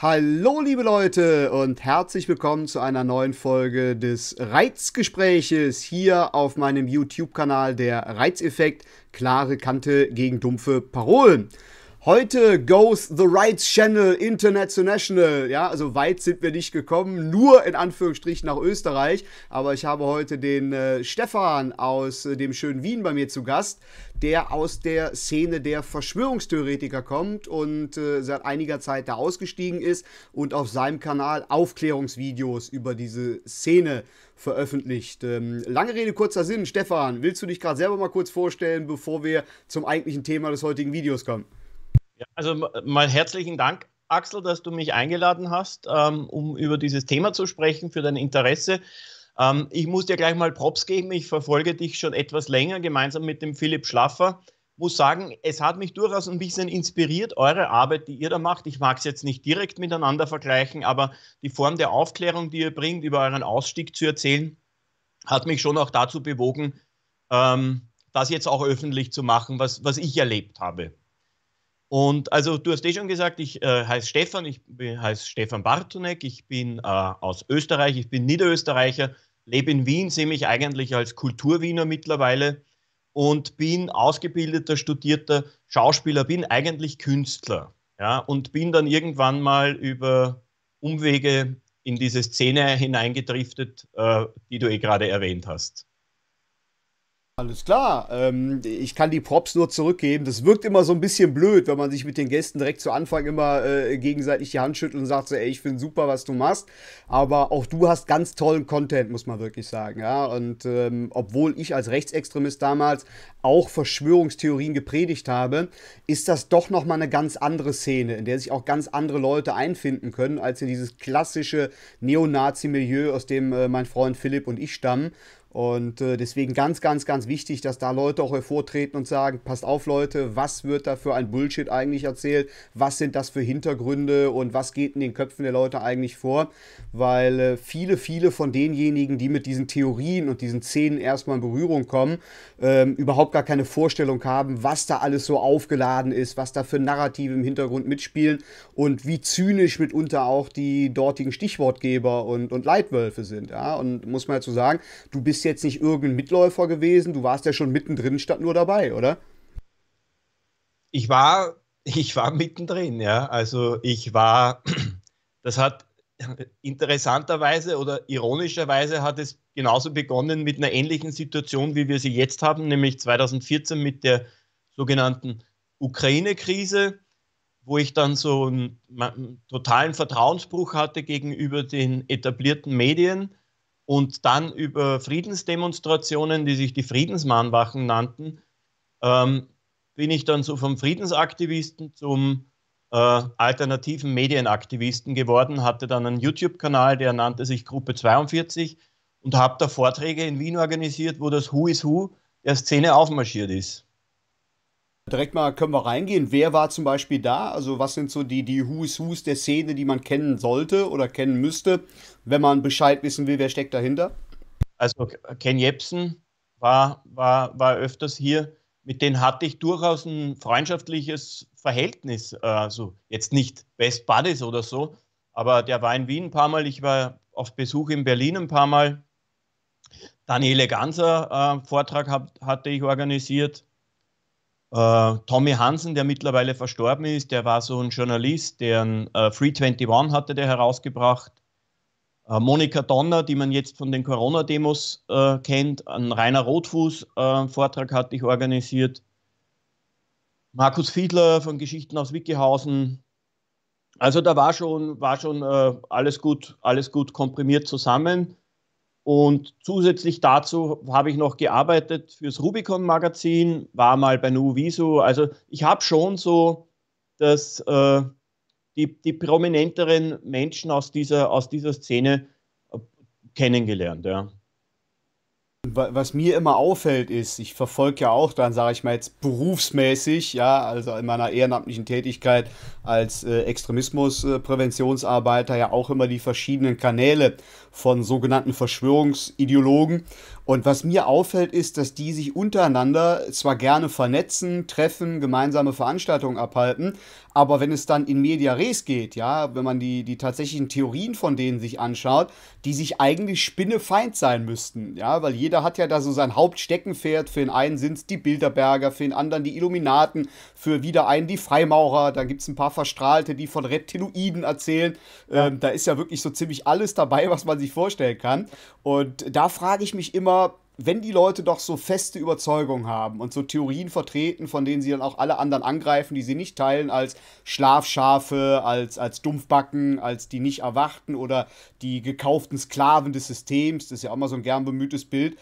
Hallo liebe Leute und herzlich willkommen zu einer neuen Folge des Reizgespräches hier auf meinem YouTube-Kanal der Reizeffekt, klare Kante gegen dumpfe Parolen. Heute goes the Rights Channel International. Ja, also weit sind wir nicht gekommen, nur in Anführungsstrichen nach Österreich. Aber ich habe heute den äh, Stefan aus äh, dem schönen Wien bei mir zu Gast, der aus der Szene der Verschwörungstheoretiker kommt und äh, seit einiger Zeit da ausgestiegen ist und auf seinem Kanal Aufklärungsvideos über diese Szene veröffentlicht. Ähm, lange Rede, kurzer Sinn. Stefan, willst du dich gerade selber mal kurz vorstellen, bevor wir zum eigentlichen Thema des heutigen Videos kommen? Ja, also mal herzlichen Dank, Axel, dass du mich eingeladen hast, ähm, um über dieses Thema zu sprechen, für dein Interesse. Ähm, ich muss dir gleich mal Props geben. Ich verfolge dich schon etwas länger, gemeinsam mit dem Philipp Schlaffer. Muss sagen, es hat mich durchaus ein bisschen inspiriert, eure Arbeit, die ihr da macht. Ich mag es jetzt nicht direkt miteinander vergleichen, aber die Form der Aufklärung, die ihr bringt, über euren Ausstieg zu erzählen, hat mich schon auch dazu bewogen, ähm, das jetzt auch öffentlich zu machen, was, was ich erlebt habe. Und also du hast eh schon gesagt, ich äh, heiße Stefan, ich heiße Stefan Bartonek, ich bin äh, aus Österreich, ich bin Niederösterreicher, lebe in Wien, sehe mich eigentlich als Kulturwiener mittlerweile und bin ausgebildeter, studierter Schauspieler, bin eigentlich Künstler. Ja, und bin dann irgendwann mal über Umwege in diese Szene hineingedriftet, äh, die du eh gerade erwähnt hast. Alles klar. Ähm, ich kann die Props nur zurückgeben. Das wirkt immer so ein bisschen blöd, wenn man sich mit den Gästen direkt zu Anfang immer äh, gegenseitig die Hand schüttelt und sagt so, ey, ich finde super, was du machst. Aber auch du hast ganz tollen Content, muss man wirklich sagen. Ja? Und ähm, obwohl ich als Rechtsextremist damals auch Verschwörungstheorien gepredigt habe, ist das doch nochmal eine ganz andere Szene, in der sich auch ganz andere Leute einfinden können, als in dieses klassische Neonazi-Milieu, aus dem äh, mein Freund Philipp und ich stammen. Und äh, deswegen ganz, ganz, ganz wichtig, dass da Leute auch hervortreten und sagen, passt auf Leute, was wird da für ein Bullshit eigentlich erzählt? Was sind das für Hintergründe und was geht in den Köpfen der Leute eigentlich vor? Weil äh, viele, viele von denjenigen, die mit diesen Theorien und diesen Szenen erstmal in Berührung kommen, ähm, überhaupt gar keine Vorstellung haben, was da alles so aufgeladen ist, was da für Narrative im Hintergrund mitspielen und wie zynisch mitunter auch die dortigen Stichwortgeber und, und Leitwölfe sind. Ja? Und muss man dazu sagen, du bist ja jetzt nicht irgendein Mitläufer gewesen. Du warst ja schon mittendrin statt nur dabei, oder? Ich war, ich war mittendrin, ja. Also ich war, das hat interessanterweise oder ironischerweise hat es genauso begonnen mit einer ähnlichen Situation, wie wir sie jetzt haben, nämlich 2014 mit der sogenannten Ukraine-Krise, wo ich dann so einen, einen totalen Vertrauensbruch hatte gegenüber den etablierten Medien und dann über Friedensdemonstrationen, die sich die Friedensmahnwachen nannten, ähm, bin ich dann so vom Friedensaktivisten zum äh, alternativen Medienaktivisten geworden, hatte dann einen YouTube-Kanal, der nannte sich Gruppe 42 und habe da Vorträge in Wien organisiert, wo das Who is Who der Szene aufmarschiert ist. Direkt mal können wir reingehen. Wer war zum Beispiel da? Also was sind so die, die Who's Who's der Szene, die man kennen sollte oder kennen müsste, wenn man Bescheid wissen will, wer steckt dahinter? Also Ken Jebsen war, war, war öfters hier. Mit denen hatte ich durchaus ein freundschaftliches Verhältnis. Also jetzt nicht Best Buddies oder so, aber der war in Wien ein paar Mal. Ich war auf Besuch in Berlin ein paar Mal. Daniele Ganser äh, Vortrag hab, hatte ich organisiert äh, Tommy Hansen, der mittlerweile verstorben ist, der war so ein Journalist, der ein äh, Free 21 hatte, der herausgebracht. Äh, Monika Donner, die man jetzt von den Corona-Demos äh, kennt, ein Rainer Rotfuß-Vortrag äh, hatte ich organisiert. Markus Fiedler von Geschichten aus Wickehausen. Also da war schon, war schon äh, alles, gut, alles gut komprimiert zusammen. Und zusätzlich dazu habe ich noch gearbeitet fürs Rubicon-Magazin, war mal bei Nuviso. Also ich habe schon so das, äh, die, die, prominenteren Menschen aus dieser, aus dieser Szene äh, kennengelernt. Ja. Was mir immer auffällt ist, ich verfolge ja auch dann, sage ich mal jetzt berufsmäßig, ja, also in meiner ehrenamtlichen Tätigkeit als äh, Extremismuspräventionsarbeiter ja auch immer die verschiedenen Kanäle von sogenannten Verschwörungsideologen. Und was mir auffällt, ist, dass die sich untereinander zwar gerne vernetzen, treffen, gemeinsame Veranstaltungen abhalten, aber wenn es dann in Media Res geht, ja, wenn man die, die tatsächlichen Theorien von denen sich anschaut, die sich eigentlich spinnefeind sein müssten, ja, weil jeder hat ja da so sein Hauptsteckenpferd. Für den einen sind es die Bilderberger, für den anderen die Illuminaten, für wieder einen die Freimaurer, dann gibt es ein paar Verstrahlte, die von Reptiloiden erzählen. Ja. Ähm, da ist ja wirklich so ziemlich alles dabei, was man sich sich vorstellen kann. Und da frage ich mich immer, wenn die Leute doch so feste Überzeugungen haben und so Theorien vertreten, von denen sie dann auch alle anderen angreifen, die sie nicht teilen, als Schlafschafe, als, als Dumpfbacken, als die nicht erwachten oder die gekauften Sklaven des Systems, das ist ja auch mal so ein gern bemühtes Bild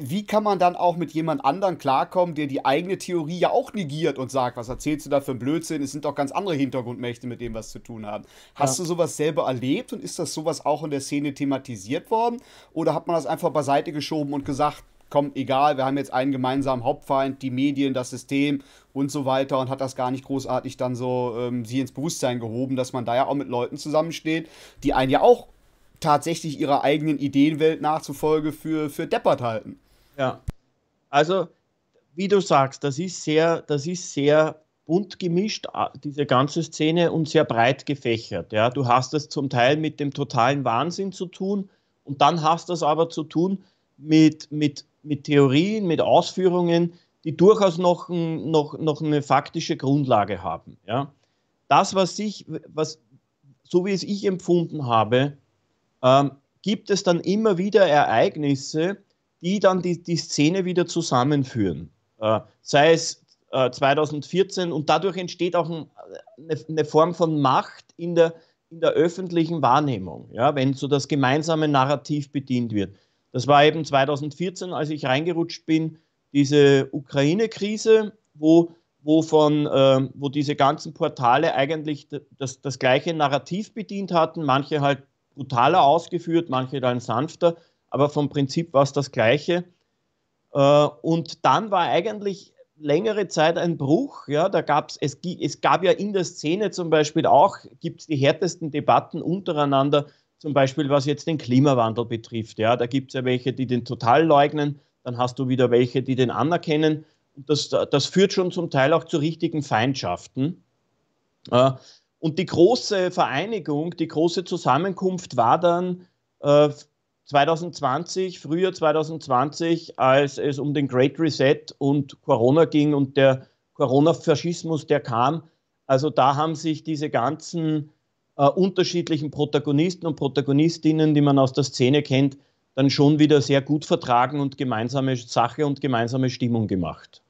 wie kann man dann auch mit jemand anderen klarkommen, der die eigene Theorie ja auch negiert und sagt, was erzählst du da für einen Blödsinn? Es sind doch ganz andere Hintergrundmächte, mit dem was zu tun haben. Hast ja. du sowas selber erlebt und ist das sowas auch in der Szene thematisiert worden? Oder hat man das einfach beiseite geschoben und gesagt, komm, egal, wir haben jetzt einen gemeinsamen Hauptfeind, die Medien, das System und so weiter und hat das gar nicht großartig dann so ähm, sie ins Bewusstsein gehoben, dass man da ja auch mit Leuten zusammensteht, die einen ja auch tatsächlich ihrer eigenen Ideenwelt nachzufolge für, für deppert halten. Ja. Also, wie du sagst, das ist sehr, das ist sehr bunt gemischt, diese ganze Szene und sehr breit gefächert. Ja, du hast es zum Teil mit dem totalen Wahnsinn zu tun und dann hast du es aber zu tun mit, mit, mit Theorien, mit Ausführungen, die durchaus noch, noch, noch eine faktische Grundlage haben. Ja. Das, was ich, was, so wie es ich empfunden habe, ähm, gibt es dann immer wieder Ereignisse, die dann die, die Szene wieder zusammenführen. Äh, sei es äh, 2014 und dadurch entsteht auch ein, eine, eine, Form von Macht in der, in der öffentlichen Wahrnehmung, ja, wenn so das gemeinsame Narrativ bedient wird. Das war eben 2014, als ich reingerutscht bin, diese Ukraine-Krise, wo, wo, äh, wo diese ganzen Portale eigentlich das, das gleiche Narrativ bedient hatten, manche halt brutaler ausgeführt, manche dann sanfter aber vom Prinzip war es das Gleiche. Äh, und dann war eigentlich längere Zeit ein Bruch. Ja, da gab's, es, es gab ja in der Szene zum Beispiel auch, gibt es die härtesten Debatten untereinander, zum Beispiel was jetzt den Klimawandel betrifft. Ja, da gibt es ja welche, die den total leugnen, dann hast du wieder welche, die den anerkennen. Das, das führt schon zum Teil auch zu richtigen Feindschaften. Äh, und die große Vereinigung, die große Zusammenkunft war dann äh, 2020, Frühjahr 2020, als es um den Great Reset und Corona ging und der Corona-Faschismus, der kam. Also da haben sich diese ganzen äh, unterschiedlichen Protagonisten und Protagonistinnen, die man aus der Szene kennt, dann schon wieder sehr gut vertragen und gemeinsame Sache und gemeinsame Stimmung gemacht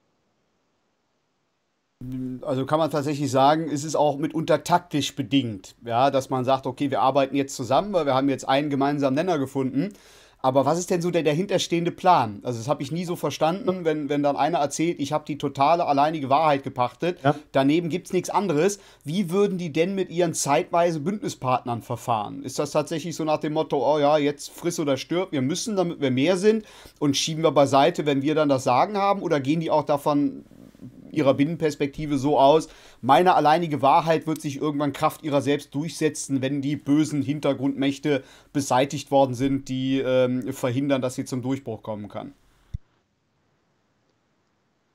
also kann man tatsächlich sagen, ist es auch mitunter taktisch bedingt, ja, dass man sagt, okay, wir arbeiten jetzt zusammen, weil wir haben jetzt einen gemeinsamen Nenner gefunden. Aber was ist denn so der dahinterstehende Plan? Also das habe ich nie so verstanden, wenn, wenn dann einer erzählt, ich habe die totale alleinige Wahrheit gepachtet, ja. daneben gibt es nichts anderes. Wie würden die denn mit ihren zeitweise Bündnispartnern verfahren? Ist das tatsächlich so nach dem Motto, oh ja, jetzt friss oder stirb, wir müssen, damit wir mehr sind und schieben wir beiseite, wenn wir dann das Sagen haben? Oder gehen die auch davon ihrer Binnenperspektive so aus, meine alleinige Wahrheit wird sich irgendwann Kraft ihrer selbst durchsetzen, wenn die bösen Hintergrundmächte beseitigt worden sind, die ähm, verhindern, dass sie zum Durchbruch kommen kann.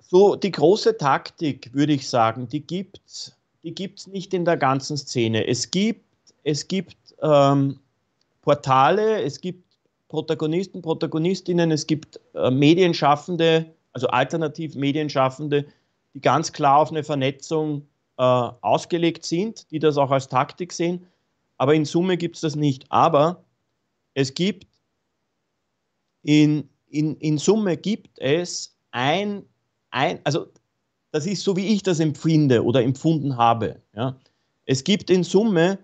So, die große Taktik, würde ich sagen, die gibt es die gibt's nicht in der ganzen Szene. Es gibt, es gibt ähm, Portale, es gibt Protagonisten, Protagonistinnen, es gibt äh, Medienschaffende, also alternativ Medienschaffende, die ganz klar auf eine Vernetzung äh, ausgelegt sind, die das auch als Taktik sehen. Aber in Summe gibt es das nicht. Aber es gibt in, in, in Summe gibt es ein, ein, also das ist so, wie ich das empfinde oder empfunden habe. Ja. Es gibt in Summe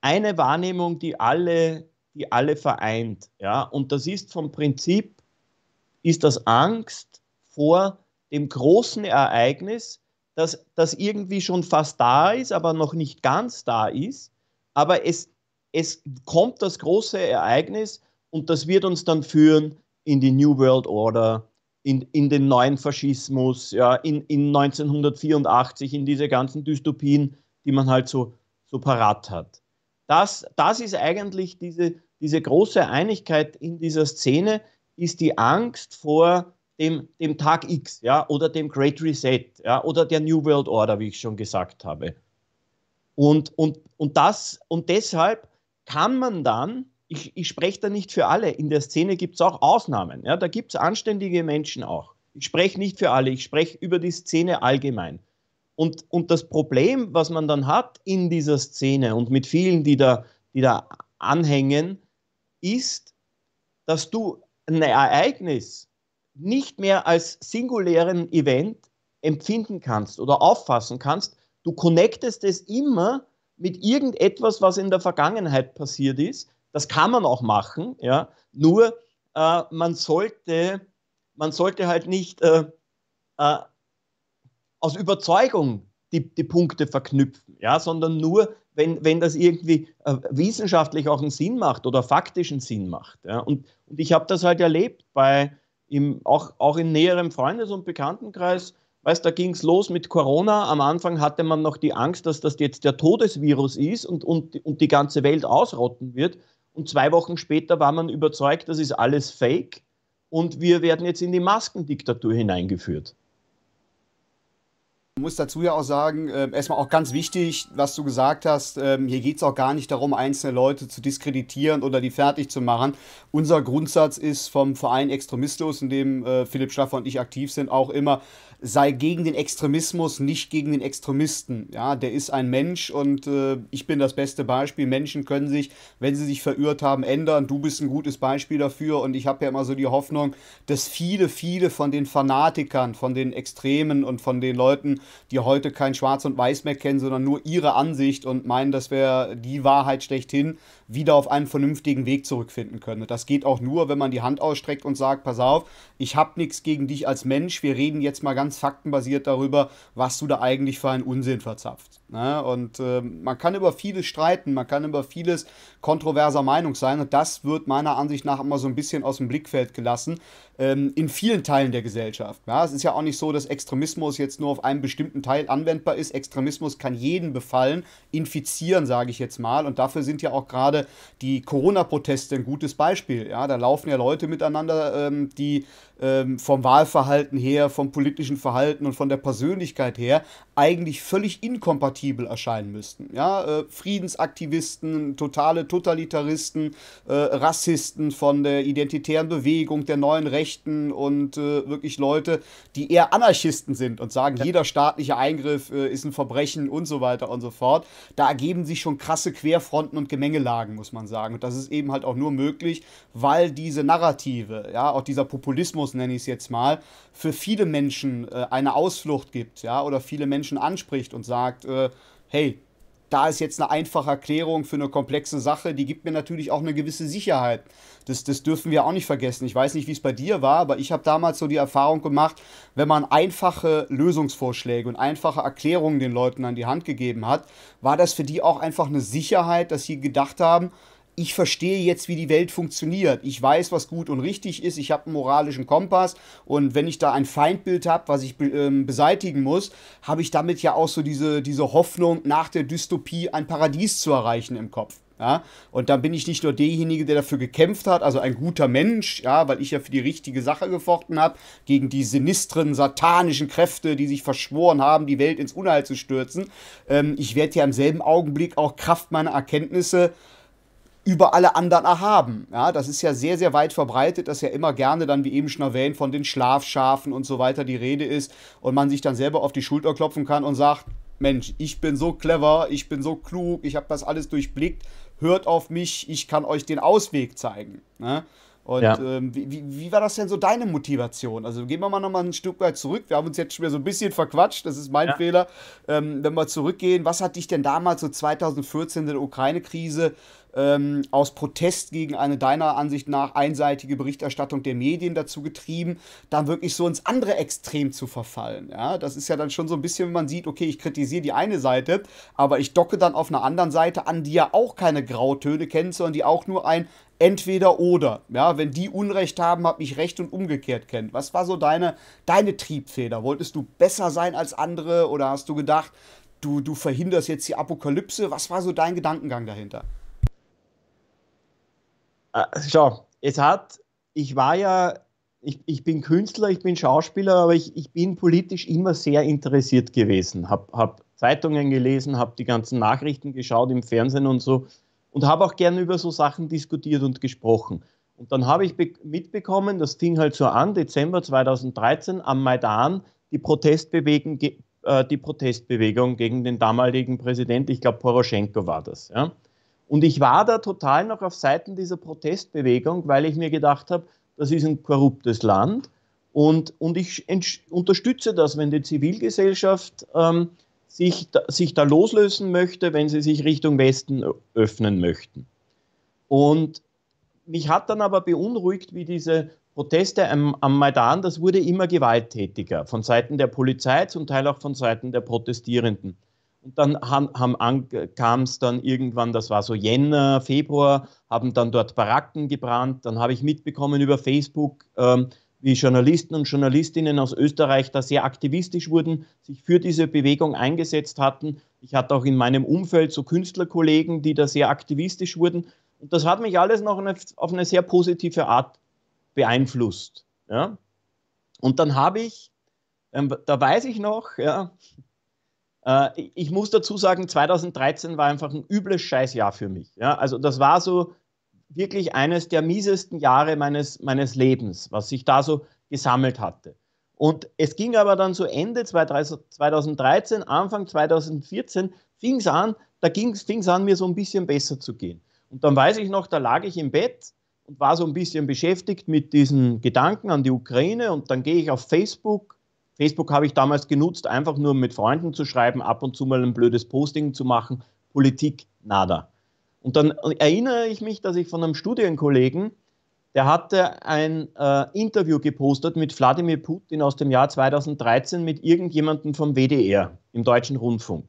eine Wahrnehmung, die alle, die alle vereint. Ja. Und das ist vom Prinzip, ist das Angst vor dem großen Ereignis, das, das irgendwie schon fast da ist, aber noch nicht ganz da ist. Aber es, es kommt das große Ereignis und das wird uns dann führen in die New World Order, in, in den neuen Faschismus, ja, in, in 1984, in diese ganzen Dystopien, die man halt so, so parat hat. Das, das ist eigentlich diese, diese große Einigkeit in dieser Szene, ist die Angst vor dem, dem Tag X, ja, oder dem Great Reset, ja, oder der New World Order, wie ich schon gesagt habe. Und, und, und, das, und deshalb kann man dann, ich, ich spreche da nicht für alle, in der Szene gibt es auch Ausnahmen, ja, da gibt es anständige Menschen auch. Ich spreche nicht für alle, ich spreche über die Szene allgemein. Und, und das Problem, was man dann hat in dieser Szene und mit vielen, die da, die da anhängen, ist, dass du ein Ereignis, nicht mehr als singulären Event empfinden kannst oder auffassen kannst. Du connectest es immer mit irgendetwas, was in der Vergangenheit passiert ist. Das kann man auch machen, ja. Nur äh, man sollte, man sollte halt nicht äh, äh, aus Überzeugung die, die, Punkte verknüpfen, ja, sondern nur, wenn, wenn das irgendwie äh, wissenschaftlich auch einen Sinn macht oder faktischen Sinn macht. Ja. Und, und ich habe das halt erlebt bei, im, auch, auch in näherem Freundes- und Bekanntenkreis, weißt, da ging es los mit Corona. Am Anfang hatte man noch die Angst, dass das jetzt der Todesvirus ist und, und, und die ganze Welt ausrotten wird. Und zwei Wochen später war man überzeugt, das ist alles Fake und wir werden jetzt in die Maskendiktatur hineingeführt. Ich muss dazu ja auch sagen, äh, erstmal auch ganz wichtig, was du gesagt hast, äh, hier geht es auch gar nicht darum, einzelne Leute zu diskreditieren oder die fertig zu machen. Unser Grundsatz ist vom Verein Extremistos, in dem äh, Philipp Schlaffer und ich aktiv sind, auch immer, sei gegen den Extremismus, nicht gegen den Extremisten. Ja, der ist ein Mensch und äh, ich bin das beste Beispiel. Menschen können sich, wenn sie sich verirrt haben, ändern. Du bist ein gutes Beispiel dafür und ich habe ja immer so die Hoffnung, dass viele, viele von den Fanatikern, von den Extremen und von den Leuten, die heute kein Schwarz und Weiß mehr kennen, sondern nur ihre Ansicht und meinen, das wäre die Wahrheit schlechthin, wieder auf einen vernünftigen Weg zurückfinden können. Das geht auch nur, wenn man die Hand ausstreckt und sagt, pass auf, ich habe nichts gegen dich als Mensch, wir reden jetzt mal ganz faktenbasiert darüber, was du da eigentlich für einen Unsinn verzapft. Ne? Und ähm, man kann über vieles streiten, man kann über vieles kontroverser Meinung sein und das wird meiner Ansicht nach immer so ein bisschen aus dem Blickfeld gelassen ähm, in vielen Teilen der Gesellschaft. Ja? Es ist ja auch nicht so, dass Extremismus jetzt nur auf einen bestimmten Teil anwendbar ist. Extremismus kann jeden befallen, infizieren, sage ich jetzt mal und dafür sind ja auch gerade gerade die Corona-Proteste ein gutes Beispiel. Ja, da laufen ja Leute miteinander, ähm, die ähm, vom Wahlverhalten her, vom politischen Verhalten und von der Persönlichkeit her eigentlich völlig inkompatibel erscheinen müssten. Ja, äh, Friedensaktivisten, totale Totalitaristen, äh, Rassisten von der identitären Bewegung, der neuen Rechten und äh, wirklich Leute, die eher Anarchisten sind und sagen, ja. jeder staatliche Eingriff äh, ist ein Verbrechen und so weiter und so fort. Da ergeben sich schon krasse Querfronten und Gemengelagen, muss man sagen. Und das ist eben halt auch nur möglich, weil diese Narrative, ja, auch dieser Populismus, Tourismus, nenne ich es jetzt mal, für viele Menschen äh, eine Ausflucht gibt, ja, oder viele Menschen anspricht und sagt, äh, hey, da ist jetzt eine einfache Erklärung für eine komplexe Sache, die gibt mir natürlich auch eine gewisse Sicherheit. Das, das dürfen wir auch nicht vergessen. Ich weiß nicht, wie es bei dir war, aber ich habe damals so die Erfahrung gemacht, wenn man einfache Lösungsvorschläge und einfache Erklärungen den Leuten an die Hand gegeben hat, war das für die auch einfach eine Sicherheit, dass sie gedacht haben, ich verstehe jetzt, wie die Welt funktioniert. Ich weiß, was gut und richtig ist. Ich habe einen moralischen Kompass. Und wenn ich da ein Feindbild habe, was ich ähm, beseitigen muss, habe ich damit ja auch so diese, diese Hoffnung, nach der Dystopie ein Paradies zu erreichen im Kopf. Ja? Und dann bin ich nicht nur derjenige, der dafür gekämpft hat, also ein guter Mensch, ja, weil ich ja für die richtige Sache gefochten habe, gegen die sinistren, satanischen Kräfte, die sich verschworen haben, die Welt ins Unheil zu stürzen. Ähm, ich werde ja im selben Augenblick auch Kraft meiner Erkenntnisse über alle anderen erhaben. Ja, das ist ja sehr, sehr weit verbreitet, dass ja immer gerne dann, wie eben schon erwähnt, von den Schlafschafen und so weiter die Rede ist und man sich dann selber auf die Schulter klopfen kann und sagt, Mensch, ich bin so clever, ich bin so klug, ich habe das alles durchblickt, hört auf mich, ich kann euch den Ausweg zeigen. Ne? Und ja. ähm, wie, wie, war das denn so deine Motivation? Also gehen wir mal nochmal ein Stück weit zurück. Wir haben uns jetzt schon wieder so ein bisschen verquatscht, das ist mein ja. Fehler. Ähm, wenn wir zurückgehen, was hat dich denn damals so 2014 in der Ukraine-Krise ähm, aus Protest gegen eine deiner Ansicht nach einseitige Berichterstattung der Medien dazu getrieben, dann wirklich so ins andere Extrem zu verfallen. Ja? Das ist ja dann schon so ein bisschen, wenn man sieht, okay, ich kritisiere die eine Seite, aber ich docke dann auf einer anderen Seite an, die ja auch keine Grautöne kennt, sondern die auch nur ein entweder oder. Ja, wenn die Unrecht haben, habe ich Recht und umgekehrt kennt. Was war so deine, deine Triebfeder? Wolltest du besser sein als andere oder hast du gedacht, du, du verhinderst jetzt die Apokalypse? Was war so dein Gedankengang dahinter? Äh, schau, es hat, ich war ja, ich, ich bin Künstler, ich bin Schauspieler, aber ich, ich bin politisch immer sehr interessiert gewesen. Habe hab Zeitungen gelesen, habe die ganzen Nachrichten geschaut im Fernsehen und so und habe auch gern über so Sachen diskutiert und gesprochen. Und dann habe ich mitbekommen, das fing halt so an, Dezember 2013 am Maidan, die, Protestbewegen, äh, die Protestbewegung gegen den damaligen Präsident, ich glaube Poroschenko war das. Ja? Und ich war da total noch auf Seiten dieser Protestbewegung, weil ich mir gedacht habe, das ist ein korruptes Land und, und ich unterstütze das, wenn die Zivilgesellschaft ähm, sich, da, sich da loslösen möchte, wenn sie sich Richtung Westen öffnen möchten. Und mich hat dann aber beunruhigt, wie diese Proteste am, am Maidan, das wurde immer gewalttätiger von Seiten der Polizei, zum Teil auch von Seiten der Protestierenden. Und dann kam es dann irgendwann, das war so Jänner, Februar, haben dann dort Baracken gebrannt. Dann habe ich mitbekommen über Facebook, ähm, wie Journalisten und Journalistinnen aus Österreich da sehr aktivistisch wurden, sich für diese Bewegung eingesetzt hatten. Ich hatte auch in meinem Umfeld so Künstlerkollegen, die da sehr aktivistisch wurden. Und das hat mich alles noch eine, auf eine sehr positive Art beeinflusst. Ja? Und dann habe ich, ähm, da weiß ich noch, ja, äh, ich muss dazu sagen, 2013 war einfach ein übles Scheißjahr für mich. Ja? Also das war so wirklich eines der miesesten Jahre meines, meines Lebens, was sich da so gesammelt hatte. Und es ging aber dann so Ende 2013, Anfang 2014, fing es an, da fing es an, mir so ein bisschen besser zu gehen. Und dann weiß ich noch, da lag ich im Bett und war so ein bisschen beschäftigt mit diesen Gedanken an die Ukraine und dann gehe ich auf Facebook Facebook habe ich damals genutzt, einfach nur mit Freunden zu schreiben, ab und zu mal ein blödes Posting zu machen. Politik, nada. Und dann erinnere ich mich, dass ich von einem Studienkollegen, der hatte ein äh, Interview gepostet mit Wladimir Putin aus dem Jahr 2013 mit irgendjemandem vom WDR im Deutschen Rundfunk.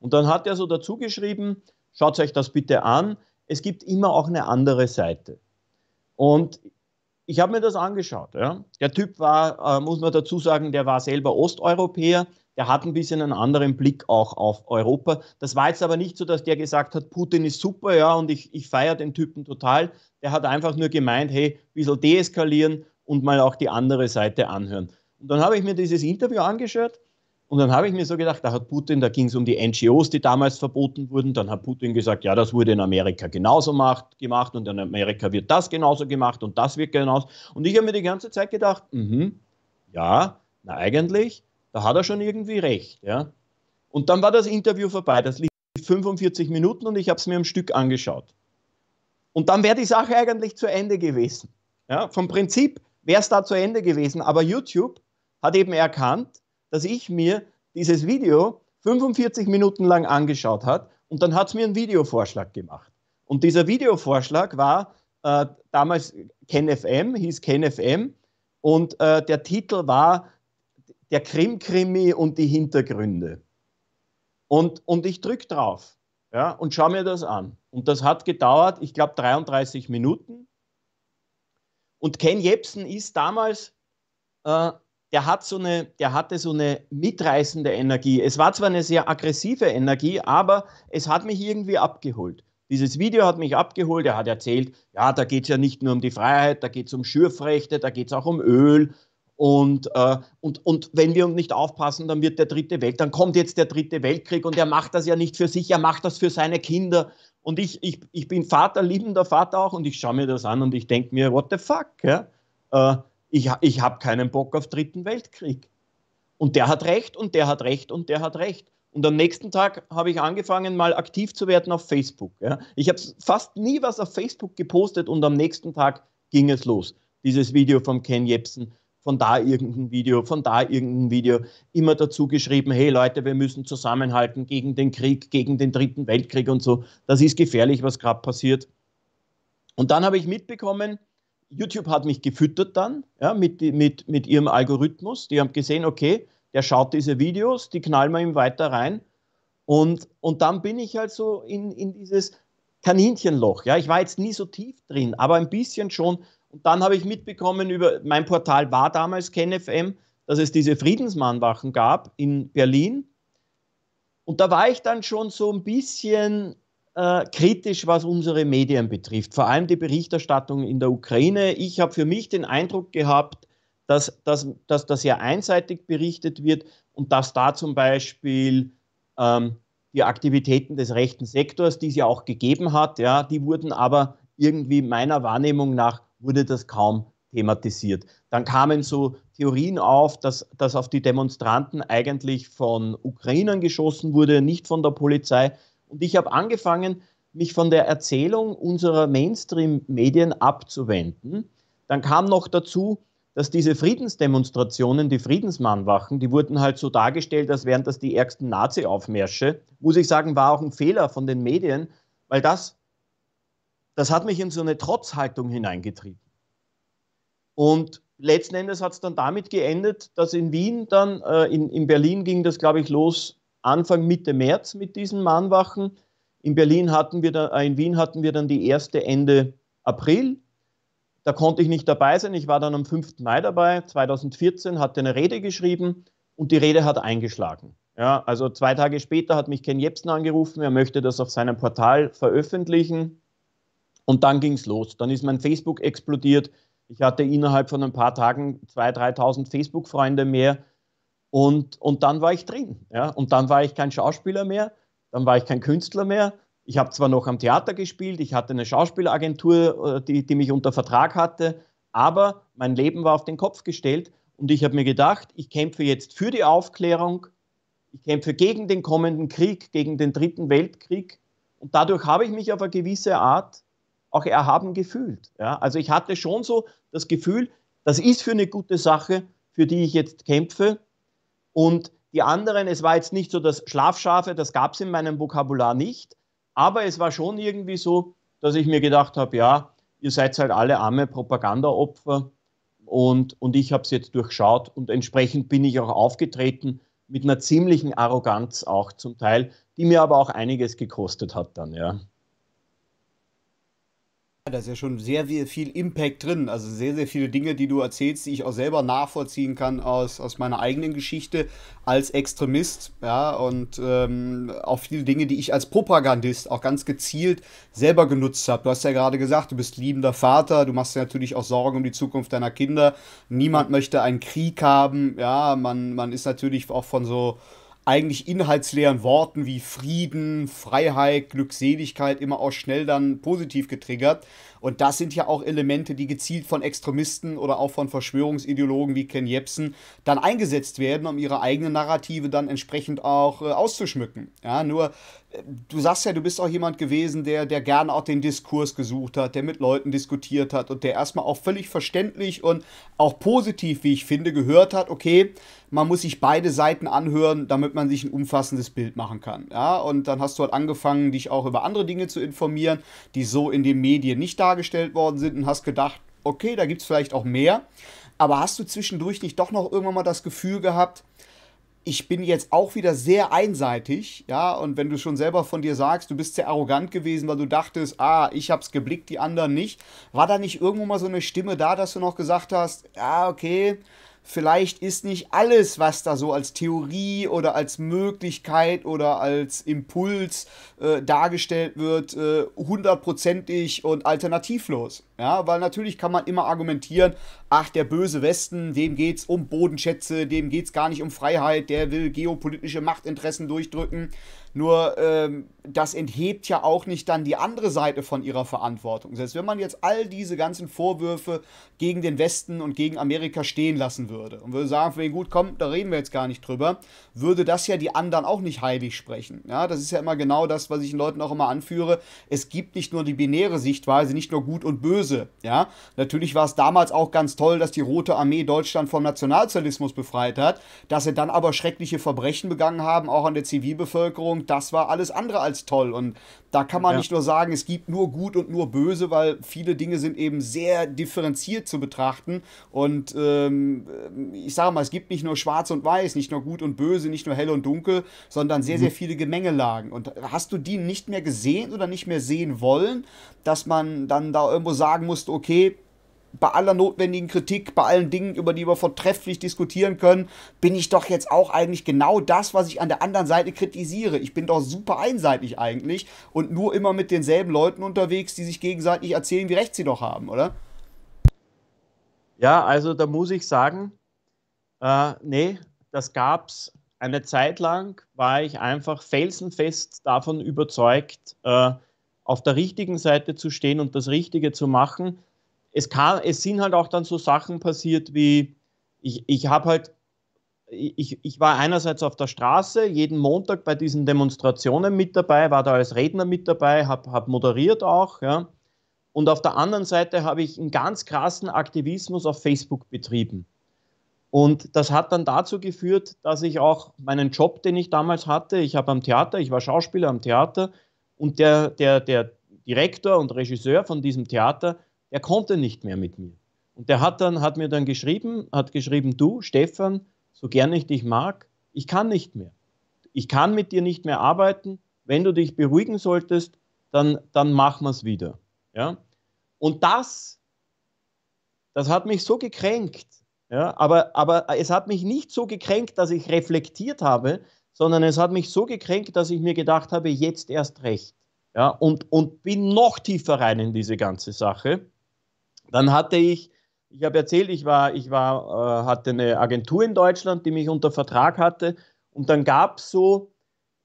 Und dann hat er so dazu geschrieben, schaut euch das bitte an, es gibt immer auch eine andere Seite. Und ich habe mir das angeschaut. Ja. Der Typ war, äh, muss man dazu sagen, der war selber Osteuropäer. Der hat ein bisschen einen anderen Blick auch auf Europa. Das war jetzt aber nicht so, dass der gesagt hat, Putin ist super, ja, und ich, ich feiere den Typen total. Der hat einfach nur gemeint, hey, ein bisschen deeskalieren und mal auch die andere Seite anhören. Und dann habe ich mir dieses Interview angeschaut und dann habe ich mir so gedacht, da hat Putin, da ging es um die NGOs, die damals verboten wurden. Dann hat Putin gesagt, ja, das wurde in Amerika genauso macht, gemacht und in Amerika wird das genauso gemacht und das wird genauso. Und ich habe mir die ganze Zeit gedacht, mh, ja, na eigentlich, da hat er schon irgendwie recht. Ja. Und dann war das Interview vorbei. Das lief 45 Minuten und ich habe es mir im Stück angeschaut. Und dann wäre die Sache eigentlich zu Ende gewesen. Ja, vom Prinzip wäre es da zu Ende gewesen. Aber YouTube hat eben erkannt, dass ich mir dieses Video 45 Minuten lang angeschaut hat und dann hat es mir einen Videovorschlag gemacht. Und dieser Videovorschlag war äh, damals KenFM, hieß KenFM und äh, der Titel war Der Krimkrimi und die Hintergründe. Und, und ich drücke drauf ja, und schaue mir das an. Und das hat gedauert, ich glaube, 33 Minuten. Und Ken Jebsen ist damals äh, der, hat so eine, der hatte so eine mitreißende Energie. Es war zwar eine sehr aggressive Energie, aber es hat mich irgendwie abgeholt. Dieses Video hat mich abgeholt. Er hat erzählt, ja, da geht es ja nicht nur um die Freiheit, da geht es um Schürfrechte, da geht es auch um Öl. Und, äh, und, und wenn wir uns nicht aufpassen, dann wird der dritte Welt, dann kommt jetzt der dritte Weltkrieg und er macht das ja nicht für sich, er macht das für seine Kinder. Und ich, ich, ich bin Vater, liebender Vater auch und ich schaue mir das an und ich denke mir, what the fuck? Ja? Äh, ich, ich habe keinen Bock auf Dritten Weltkrieg. Und der hat recht und der hat recht und der hat recht. Und am nächsten Tag habe ich angefangen, mal aktiv zu werden auf Facebook. Ja. Ich habe fast nie was auf Facebook gepostet und am nächsten Tag ging es los. Dieses Video von Ken Jebsen, von da irgendein Video, von da irgendein Video, immer dazu geschrieben, hey Leute, wir müssen zusammenhalten gegen den Krieg, gegen den Dritten Weltkrieg und so. Das ist gefährlich, was gerade passiert. Und dann habe ich mitbekommen, YouTube hat mich gefüttert dann ja, mit, mit, mit ihrem Algorithmus. Die haben gesehen, okay, der schaut diese Videos, die knallen wir ihm weiter rein. Und, und dann bin ich halt so in, in dieses Kaninchenloch. Ja, ich war jetzt nie so tief drin, aber ein bisschen schon. Und dann habe ich mitbekommen, über mein Portal war damals KenFM, dass es diese Friedensmannwachen gab in Berlin. Und da war ich dann schon so ein bisschen äh, kritisch, was unsere Medien betrifft, vor allem die Berichterstattung in der Ukraine. Ich habe für mich den Eindruck gehabt, dass, dass, dass das sehr einseitig berichtet wird und dass da zum Beispiel ähm, die Aktivitäten des rechten Sektors, die es ja auch gegeben hat, ja, die wurden aber irgendwie meiner Wahrnehmung nach wurde das kaum thematisiert. Dann kamen so Theorien auf, dass, dass auf die Demonstranten eigentlich von Ukrainern geschossen wurde, nicht von der Polizei. Und ich habe angefangen, mich von der Erzählung unserer Mainstream-Medien abzuwenden. Dann kam noch dazu, dass diese Friedensdemonstrationen, die Friedensmannwachen, die wurden halt so dargestellt, als wären das die ärgsten Nazi-Aufmärsche. Muss ich sagen, war auch ein Fehler von den Medien, weil das, das hat mich in so eine Trotzhaltung hineingetrieben. Und letzten Endes hat es dann damit geendet, dass in Wien dann, äh, in, in Berlin ging das, glaube ich, los Anfang Mitte März mit diesen Mahnwachen. In Berlin hatten wir da, äh, in Wien hatten wir dann die erste Ende April. Da konnte ich nicht dabei sein. Ich war dann am 5. Mai dabei, 2014, hatte eine Rede geschrieben und die Rede hat eingeschlagen. Ja, also zwei Tage später hat mich Ken Jebsen angerufen, er möchte das auf seinem Portal veröffentlichen. Und dann ging es los. Dann ist mein Facebook explodiert. Ich hatte innerhalb von ein paar Tagen 2.000, 3.000 Facebook-Freunde mehr. Und, und dann war ich drin. Ja? Und dann war ich kein Schauspieler mehr, dann war ich kein Künstler mehr. Ich habe zwar noch am Theater gespielt, ich hatte eine Schauspielagentur, äh, die, die mich unter Vertrag hatte, aber mein Leben war auf den Kopf gestellt und ich habe mir gedacht, ich kämpfe jetzt für die Aufklärung, ich kämpfe gegen den kommenden Krieg, gegen den Dritten Weltkrieg und dadurch habe ich mich auf eine gewisse Art auch erhaben gefühlt. Ja? Also ich hatte schon so das Gefühl, das ist für eine gute Sache, für die ich jetzt kämpfe und die anderen, es war jetzt nicht so das Schlafschafe, das gab es in meinem Vokabular nicht, aber es war schon irgendwie so, dass ich mir gedacht habe, ja, ihr seid halt alle arme Propagandaopfer und, und ich habe es jetzt durchschaut und entsprechend bin ich auch aufgetreten mit einer ziemlichen Arroganz auch zum Teil, die mir aber auch einiges gekostet hat dann, ja. Da ist ja schon sehr viel Impact drin. Also sehr, sehr viele Dinge, die du erzählst, die ich auch selber nachvollziehen kann aus, aus meiner eigenen Geschichte als Extremist. Ja, und ähm, auch viele Dinge, die ich als Propagandist auch ganz gezielt selber genutzt habe. Du hast ja gerade gesagt, du bist liebender Vater, du machst dir natürlich auch Sorgen um die Zukunft deiner Kinder. Niemand möchte einen Krieg haben. Ja, man, man ist natürlich auch von so eigentlich inhaltsleeren Worten wie Frieden, Freiheit, Glückseligkeit immer auch schnell dann positiv getriggert. Und das sind ja auch Elemente, die gezielt von Extremisten oder auch von Verschwörungsideologen wie Ken Jebsen dann eingesetzt werden, um ihre eigene Narrative dann entsprechend auch äh, auszuschmücken. Ja, nur du sagst ja, du bist auch jemand gewesen, der, der gerne auch den Diskurs gesucht hat, der mit Leuten diskutiert hat und der erstmal auch völlig verständlich und auch positiv, wie ich finde, gehört hat, okay, man muss sich beide Seiten anhören, damit man sich ein umfassendes Bild machen kann. Ja, und dann hast du halt angefangen, dich auch über andere Dinge zu informieren, die so in den Medien nicht dargestellt worden sind und hast gedacht, okay, da gibt es vielleicht auch mehr. Aber hast du zwischendurch nicht doch noch irgendwann mal das Gefühl gehabt, ich bin jetzt auch wieder sehr einseitig, ja, und wenn du schon selber von dir sagst, du bist sehr arrogant gewesen, weil du dachtest, ah, ich hab's geblickt, die anderen nicht, war da nicht irgendwo mal so eine Stimme da, dass du noch gesagt hast, ah, okay, vielleicht ist nicht alles, was da so als Theorie oder als Möglichkeit oder als Impuls äh, dargestellt wird, äh, hundertprozentig und alternativlos. Ja, weil natürlich kann man immer argumentieren, ach, der böse Westen, dem geht's um Bodenschätze, dem geht's gar nicht um Freiheit, der will geopolitische Machtinteressen durchdrücken. Nur ähm, das enthebt ja auch nicht dann die andere Seite von ihrer Verantwortung. Selbst wenn man jetzt all diese ganzen Vorwürfe gegen den Westen und gegen Amerika stehen lassen würde und würde sagen, wegen, gut, komm, da reden wir jetzt gar nicht drüber, würde das ja die anderen auch nicht heilig sprechen. Ja, das ist ja immer genau das, was ich den Leuten auch immer anführe. Es gibt nicht nur die binäre Sichtweise, nicht nur gut und böse. Ja, natürlich war es damals auch ganz toll, dass die Rote Armee Deutschland vom Nationalsozialismus befreit hat, dass sie dann aber schreckliche Verbrechen begangen haben, auch an der Zivilbevölkerung, das war alles andere als toll. Und da kann man ja. nicht nur sagen, es gibt nur gut und nur böse, weil viele Dinge sind eben sehr differenziert zu betrachten. Und ähm, ich sage mal, es gibt nicht nur schwarz und weiß, nicht nur gut und böse, nicht nur hell und dunkel, sondern sehr, mhm. sehr viele Gemengelagen. Und hast du die nicht mehr gesehen oder nicht mehr sehen wollen, dass man dann da irgendwo sagen musste, okay, bei aller notwendigen Kritik, bei allen Dingen, über die wir vortrefflich diskutieren können, bin ich doch jetzt auch eigentlich genau das, was ich an der anderen Seite kritisiere. Ich bin doch super einseitig eigentlich und nur immer mit denselben Leuten unterwegs, die sich gegenseitig erzählen, wie recht sie doch haben, oder? Ja, also da muss ich sagen, äh, nee, das gab's eine Zeit lang, war ich einfach felsenfest davon überzeugt, äh, auf der richtigen Seite zu stehen und das Richtige zu machen es, kann, es sind halt auch dann so Sachen passiert wie, ich, ich habe halt, ich, ich war einerseits auf der Straße, jeden Montag bei diesen Demonstrationen mit dabei, war da als Redner mit dabei, habe hab moderiert auch, ja. Und auf der anderen Seite habe ich einen ganz krassen Aktivismus auf Facebook betrieben. Und das hat dann dazu geführt, dass ich auch meinen Job, den ich damals hatte, ich habe am Theater, ich war Schauspieler am Theater und der, der, der Direktor und Regisseur von diesem Theater er konnte nicht mehr mit mir. Und der hat dann, hat mir dann geschrieben, hat geschrieben, du, Stefan, so gern ich dich mag, ich kann nicht mehr. Ich kann mit dir nicht mehr arbeiten. Wenn du dich beruhigen solltest, dann, dann machen wir es wieder. Ja? Und das, das hat mich so gekränkt. Ja? Aber, aber es hat mich nicht so gekränkt, dass ich reflektiert habe, sondern es hat mich so gekränkt, dass ich mir gedacht habe, jetzt erst recht. Ja? Und, und bin noch tiefer rein in diese ganze Sache. Dann hatte ich, ich habe erzählt, ich war, ich war, äh, hatte eine Agentur in Deutschland, die mich unter Vertrag hatte. Und dann gab es so,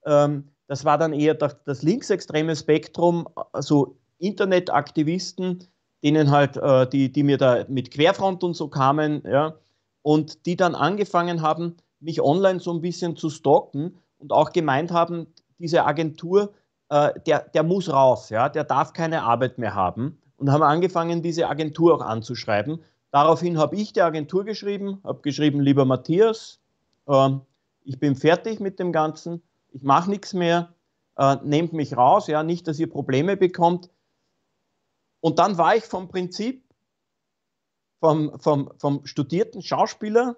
ähm, das war dann eher das, das linksextreme Spektrum, also Internetaktivisten, denen halt, äh, die, die mir da mit Querfront und so kamen, ja, und die dann angefangen haben, mich online so ein bisschen zu stalken und auch gemeint haben, diese Agentur, äh, der, der muss raus, ja, der darf keine Arbeit mehr haben und haben angefangen, diese Agentur auch anzuschreiben. Daraufhin habe ich der Agentur geschrieben, habe geschrieben, lieber Matthias, äh, ich bin fertig mit dem Ganzen, ich mache nichts mehr, äh, nehmt mich raus, ja, nicht, dass ihr Probleme bekommt. Und dann war ich vom Prinzip, vom, vom, vom studierten Schauspieler,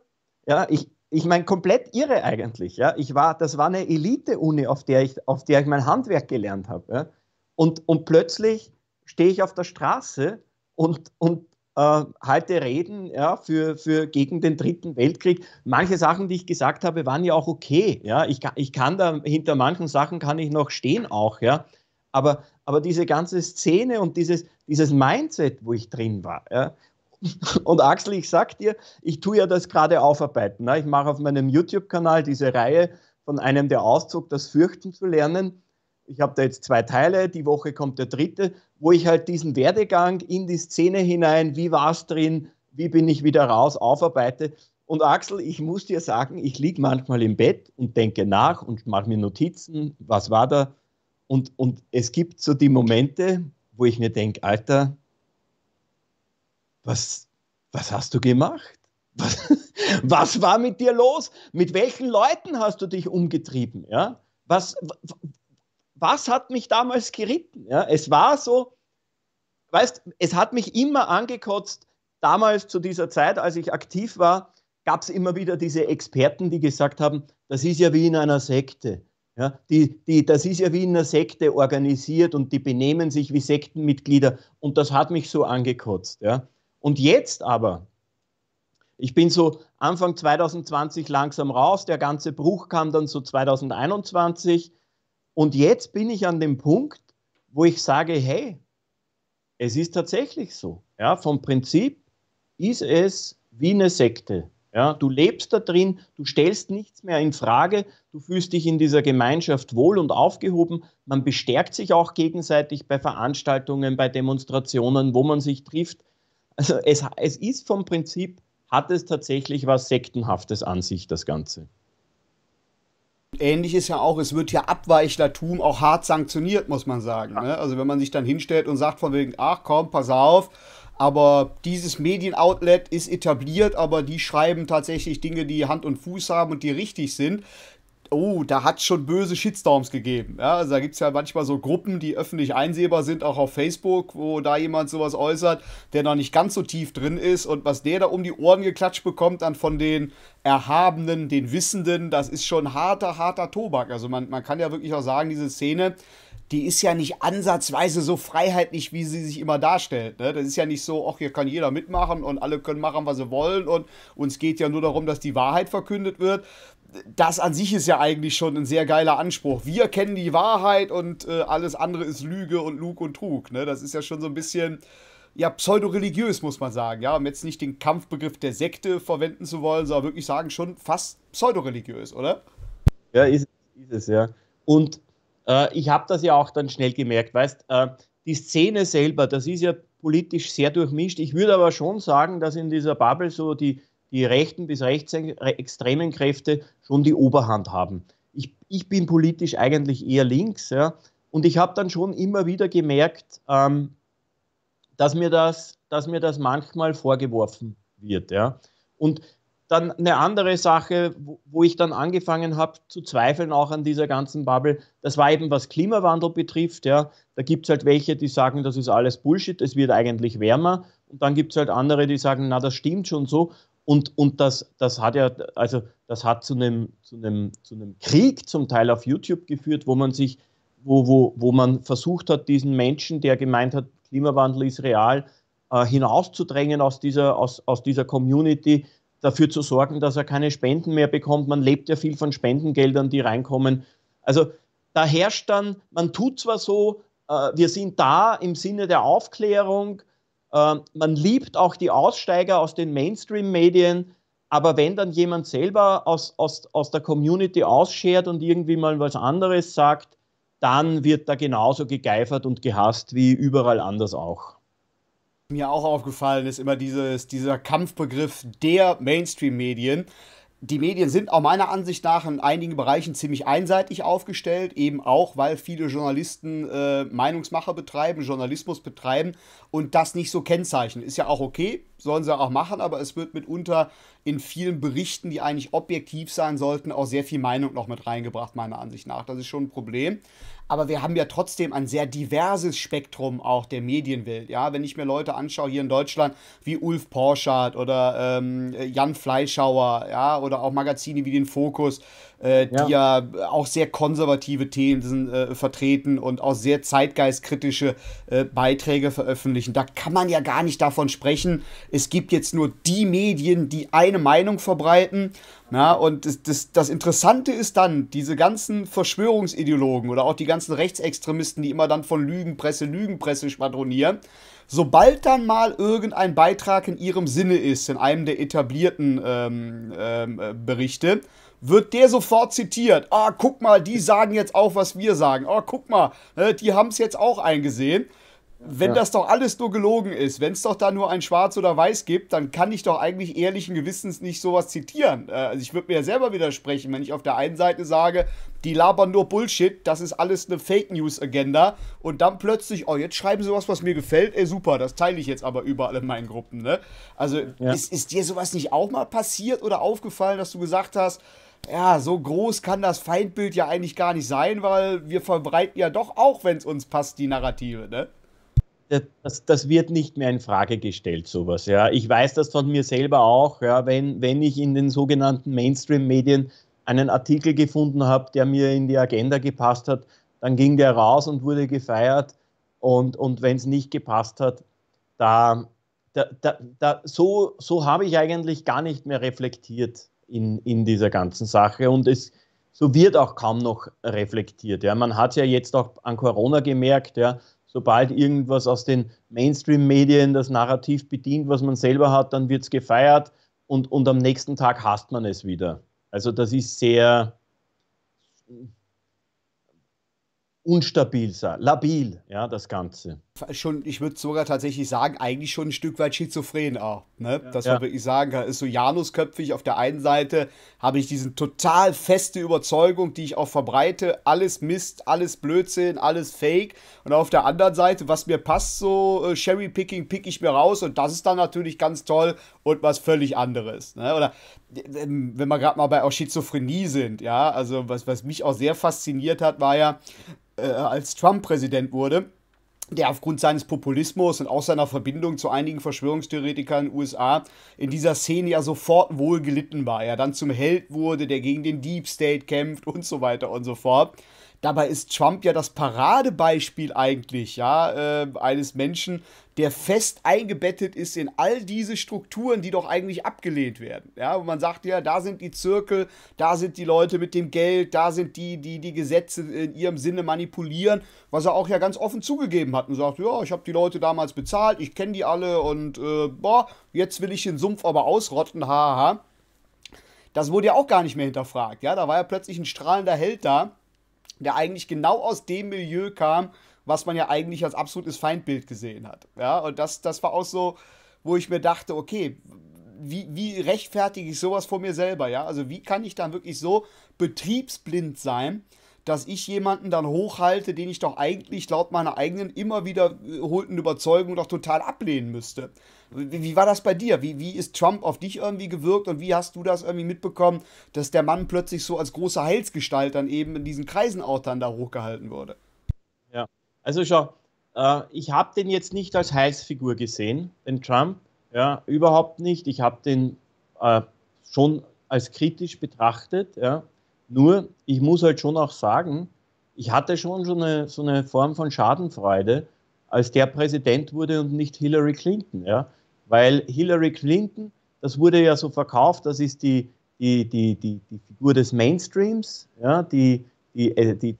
ja, ich, ich meine, komplett irre eigentlich. Ja. Ich war, das war eine Elite-Uni, auf, der ich, auf der ich mein Handwerk gelernt habe. Ja. Und, und plötzlich stehe ich auf der Straße und, und äh, halte Reden ja, für, für gegen den Dritten Weltkrieg. Manche Sachen, die ich gesagt habe, waren ja auch okay. Ja? Ich, ich kann da, hinter manchen Sachen kann ich noch stehen auch, ja. Aber, aber diese ganze Szene und dieses, dieses Mindset, wo ich drin war, ja? Und Axel, ich sag dir, ich tue ja das gerade aufarbeiten. Ne? Ich mache auf meinem YouTube-Kanal diese Reihe von einem der auszog, das Fürchten zu lernen. Ich habe da jetzt zwei Teile, die Woche kommt der dritte wo ich halt diesen Werdegang in die Szene hinein, wie war es drin, wie bin ich wieder raus, aufarbeite. Und Axel, ich muss dir sagen, ich liege manchmal im Bett und denke nach und mache mir Notizen, was war da. Und, und es gibt so die Momente, wo ich mir denke, Alter, was, was hast du gemacht? Was, was war mit dir los? Mit welchen Leuten hast du dich umgetrieben? Ja? Was, was hat mich damals geritten? Ja, es war so, weißt, es hat mich immer angekotzt, damals zu dieser Zeit, als ich aktiv war, gab es immer wieder diese Experten, die gesagt haben, das ist ja wie in einer Sekte. Ja, die, die, das ist ja wie in einer Sekte organisiert und die benehmen sich wie Sektenmitglieder und das hat mich so angekotzt. Ja. Und jetzt aber, ich bin so Anfang 2020 langsam raus, der ganze Bruch kam dann so 2021 und jetzt bin ich an dem Punkt, wo ich sage, hey, es ist tatsächlich so. Ja, vom Prinzip ist es wie eine Sekte. Ja, du lebst da drin, du stellst nichts mehr in Frage, du fühlst dich in dieser Gemeinschaft wohl und aufgehoben. Man bestärkt sich auch gegenseitig bei Veranstaltungen, bei Demonstrationen, wo man sich trifft. Also es, es ist vom Prinzip, hat es tatsächlich was Sektenhaftes an sich, das Ganze ähnlich ist ja auch, es wird ja Abweichlertum auch hart sanktioniert, muss man sagen. Ne? Also wenn man sich dann hinstellt und sagt von wegen, ach komm, pass auf, aber dieses Medienoutlet ist etabliert, aber die schreiben tatsächlich Dinge, die Hand und Fuß haben und die richtig sind, oh, da hat es schon böse Shitstorms gegeben. Ja, also da gibt es ja manchmal so Gruppen, die öffentlich einsehbar sind, auch auf Facebook, wo da jemand sowas äußert, der noch nicht ganz so tief drin ist und was der da um die Ohren geklatscht bekommt, dann von den Erhabenen, den Wissenden, das ist schon harter, harter Tobak. Also man, man kann ja wirklich auch sagen, diese Szene, die ist ja nicht ansatzweise so freiheitlich, wie sie sich immer darstellt. Ne? Das ist ja nicht so, ach, hier kann jeder mitmachen und alle können machen, was sie wollen und uns geht ja nur darum, dass die Wahrheit verkündet wird, das an sich ist ja eigentlich schon ein sehr geiler Anspruch. Wir kennen die Wahrheit und äh, alles andere ist Lüge und Lug und Trug. Ne? Das ist ja schon so ein bisschen ja, pseudoreligiös, muss man sagen. Ja, um jetzt nicht den Kampfbegriff der Sekte verwenden zu wollen, sondern wirklich sagen, schon fast pseudoreligiös, oder? Ja, ist, ist es, ja. Und äh, ich habe das ja auch dann schnell gemerkt, weißt äh, die Szene selber, das ist ja politisch sehr durchmischt. Ich würde aber schon sagen, dass in dieser Bubble so die die rechten bis rechtsextremen Kräfte schon die Oberhand haben. Ich, ich bin politisch eigentlich eher links, ja, und ich habe dann schon immer wieder gemerkt, ähm, dass, mir das, dass mir das manchmal vorgeworfen wird, ja. Und dann eine andere Sache, wo, ich dann angefangen habe zu zweifeln auch an dieser ganzen Bubble, das war eben was Klimawandel betrifft. Ja. Da gibt es halt welche, die sagen, das ist alles Bullshit, es wird eigentlich wärmer. Und dann gibt es halt andere, die sagen, na, das stimmt schon so. Und, und das, das hat ja, also das hat zu einem, zu, einem, zu einem Krieg zum Teil auf YouTube geführt, wo man sich, wo, wo, wo man versucht hat, diesen Menschen, der gemeint hat, Klimawandel ist real, äh, hinauszudrängen aus dieser, aus, aus dieser Community, dafür zu sorgen, dass er keine Spenden mehr bekommt. Man lebt ja viel von Spendengeldern, die reinkommen. Also da herrscht dann, man tut zwar so, äh, wir sind da im Sinne der Aufklärung, ähm, man liebt auch die Aussteiger aus den Mainstream-Medien, aber wenn dann jemand selber aus, aus, aus der Community ausschert und irgendwie mal was anderes sagt, dann wird da genauso gegeifert und gehasst wie überall anders auch. Mir auch aufgefallen ist immer dieses, dieser Kampfbegriff der Mainstream-Medien die Medien sind auch meiner Ansicht nach in einigen Bereichen ziemlich einseitig aufgestellt, eben auch, weil viele Journalisten äh, Meinungsmacher betreiben, Journalismus betreiben und das nicht so kennzeichnen. Ist ja auch okay, sollen sie auch machen, aber es wird mitunter in vielen Berichten, die eigentlich objektiv sein sollten, auch sehr viel Meinung noch mit reingebracht, meiner Ansicht nach. Das ist schon ein Problem aber wir haben ja trotzdem ein sehr diverses Spektrum auch der Medienwelt. Ja, wenn ich mir Leute anschaue hier in Deutschland wie Ulf Porschardt oder ähm, Jan Fleischhauer, ja, oder auch Magazine wie den Fokus, äh, ja. die ja auch sehr konservative Themen äh, vertreten und auch sehr zeitgeistkritische äh, Beiträge veröffentlichen. Da kann man ja gar nicht davon sprechen, es gibt jetzt nur die Medien, die eine Meinung verbreiten na, und das, das, das Interessante ist dann, diese ganzen Verschwörungsideologen oder auch die ganzen Rechtsextremisten, die immer dann von Lügenpresse, Lügenpresse schwadronieren, sobald dann mal irgendein Beitrag in ihrem Sinne ist, in einem der etablierten ähm, ähm, äh, Berichte, wird der sofort zitiert. Ah, guck mal, die sagen jetzt auch, was wir sagen. Ah, guck mal, ne, die haben es jetzt auch eingesehen wenn ja. das doch alles nur gelogen ist, wenn es doch da nur ein Schwarz oder Weiß gibt, dann kann ich doch eigentlich ehrlichen Gewissens nicht sowas zitieren. Äh, also ich würde mir ja selber widersprechen, wenn ich auf der einen Seite sage, die labern nur Bullshit, das ist alles eine Fake News Agenda und dann plötzlich, oh, jetzt schreiben sie was, was mir gefällt, ey super, das teile ich jetzt aber überall in meinen Gruppen, ne? Also ja. ist, ist dir sowas nicht auch mal passiert oder aufgefallen, dass du gesagt hast, ja, so groß kann das Feindbild ja eigentlich gar nicht sein, weil wir verbreiten ja doch auch, wenn es uns passt, die Narrative, ne? das, das, wird nicht mehr in Frage gestellt, sowas. Ja. Ich weiß das von mir selber auch, ja, wenn, wenn ich in den sogenannten Mainstream-Medien einen Artikel gefunden habe, der mir in die Agenda gepasst hat, dann ging der raus und wurde gefeiert. Und, und wenn es nicht gepasst hat, da, da, da, da so, so habe ich eigentlich gar nicht mehr reflektiert in, in dieser ganzen Sache. Und es, so wird auch kaum noch reflektiert. Ja. Man hat ja jetzt auch an Corona gemerkt, ja, sobald irgendwas aus den Mainstream-Medien das Narrativ bedient, was man selber hat, dann wird es gefeiert und, und am nächsten Tag hasst man es wieder. Also das ist sehr unstabil, labil, ja, das Ganze schon, ich würde sogar tatsächlich sagen, eigentlich schon ein Stück weit schizophren auch. Ne? Ja. Dass man ja. wirklich sagen kann, ist so Janusköpfig. Auf der einen Seite habe ich diese total feste Überzeugung, die ich auch verbreite. Alles Mist, alles Blödsinn, alles Fake. Und auf der anderen Seite, was mir passt, so äh, Sherry-Picking pick ich mir raus. Und das ist dann natürlich ganz toll und was völlig anderes. Ne? Oder ähm, wenn wir gerade mal bei auch Schizophrenie sind, ja, also was, was mich auch sehr fasziniert hat, war ja, äh, als Trump Präsident wurde der aufgrund seines Populismus und auch seiner Verbindung zu einigen Verschwörungstheoretikern in den USA in dieser Szene ja sofort wohl gelitten war. Er dann zum Held wurde, der gegen den Deep State kämpft und so weiter und so fort. Dabei ist Trump ja das Paradebeispiel eigentlich, ja, äh, eines Menschen, der fest eingebettet ist in all diese Strukturen, die doch eigentlich abgelehnt werden. Ja, wo man sagt, ja, da sind die Zirkel, da sind die Leute mit dem Geld, da sind die, die die Gesetze in ihrem Sinne manipulieren, was er auch ja ganz offen zugegeben hat und sagt, ja, ich habe die Leute damals bezahlt, ich kenne die alle und äh, boah, jetzt will ich den Sumpf aber ausrotten, haha. Das wurde ja auch gar nicht mehr hinterfragt, ja, da war ja plötzlich ein strahlender Held da der eigentlich genau aus dem Milieu kam, was man ja eigentlich als absolutes Feindbild gesehen hat. Ja, und das, das war auch so, wo ich mir dachte, okay, wie, wie rechtfertige ich sowas vor mir selber, ja? Also wie kann ich dann wirklich so betriebsblind sein, dass ich jemanden dann hochhalte, den ich doch eigentlich laut meiner eigenen immer wiederholten Überzeugung doch total ablehnen müsste. Wie, wie, war das bei dir? Wie, wie ist Trump auf dich irgendwie gewirkt und wie hast du das irgendwie mitbekommen, dass der Mann plötzlich so als großer Heilsgestalt dann eben in diesen Kreisen auch dann da hochgehalten wurde? Ja, also schau, äh, ich habe den jetzt nicht als Heilsfigur gesehen, den Trump, ja, überhaupt nicht. Ich habe den äh, schon als kritisch betrachtet, ja. Nur, ich muss halt schon auch sagen, ich hatte schon so eine, so eine Form von Schadenfreude, als der Präsident wurde und nicht Hillary Clinton, ja weil Hillary Clinton, das wurde ja so verkauft, das ist die, die, die, die, die Figur des Mainstreams, ja, die, die, äh, die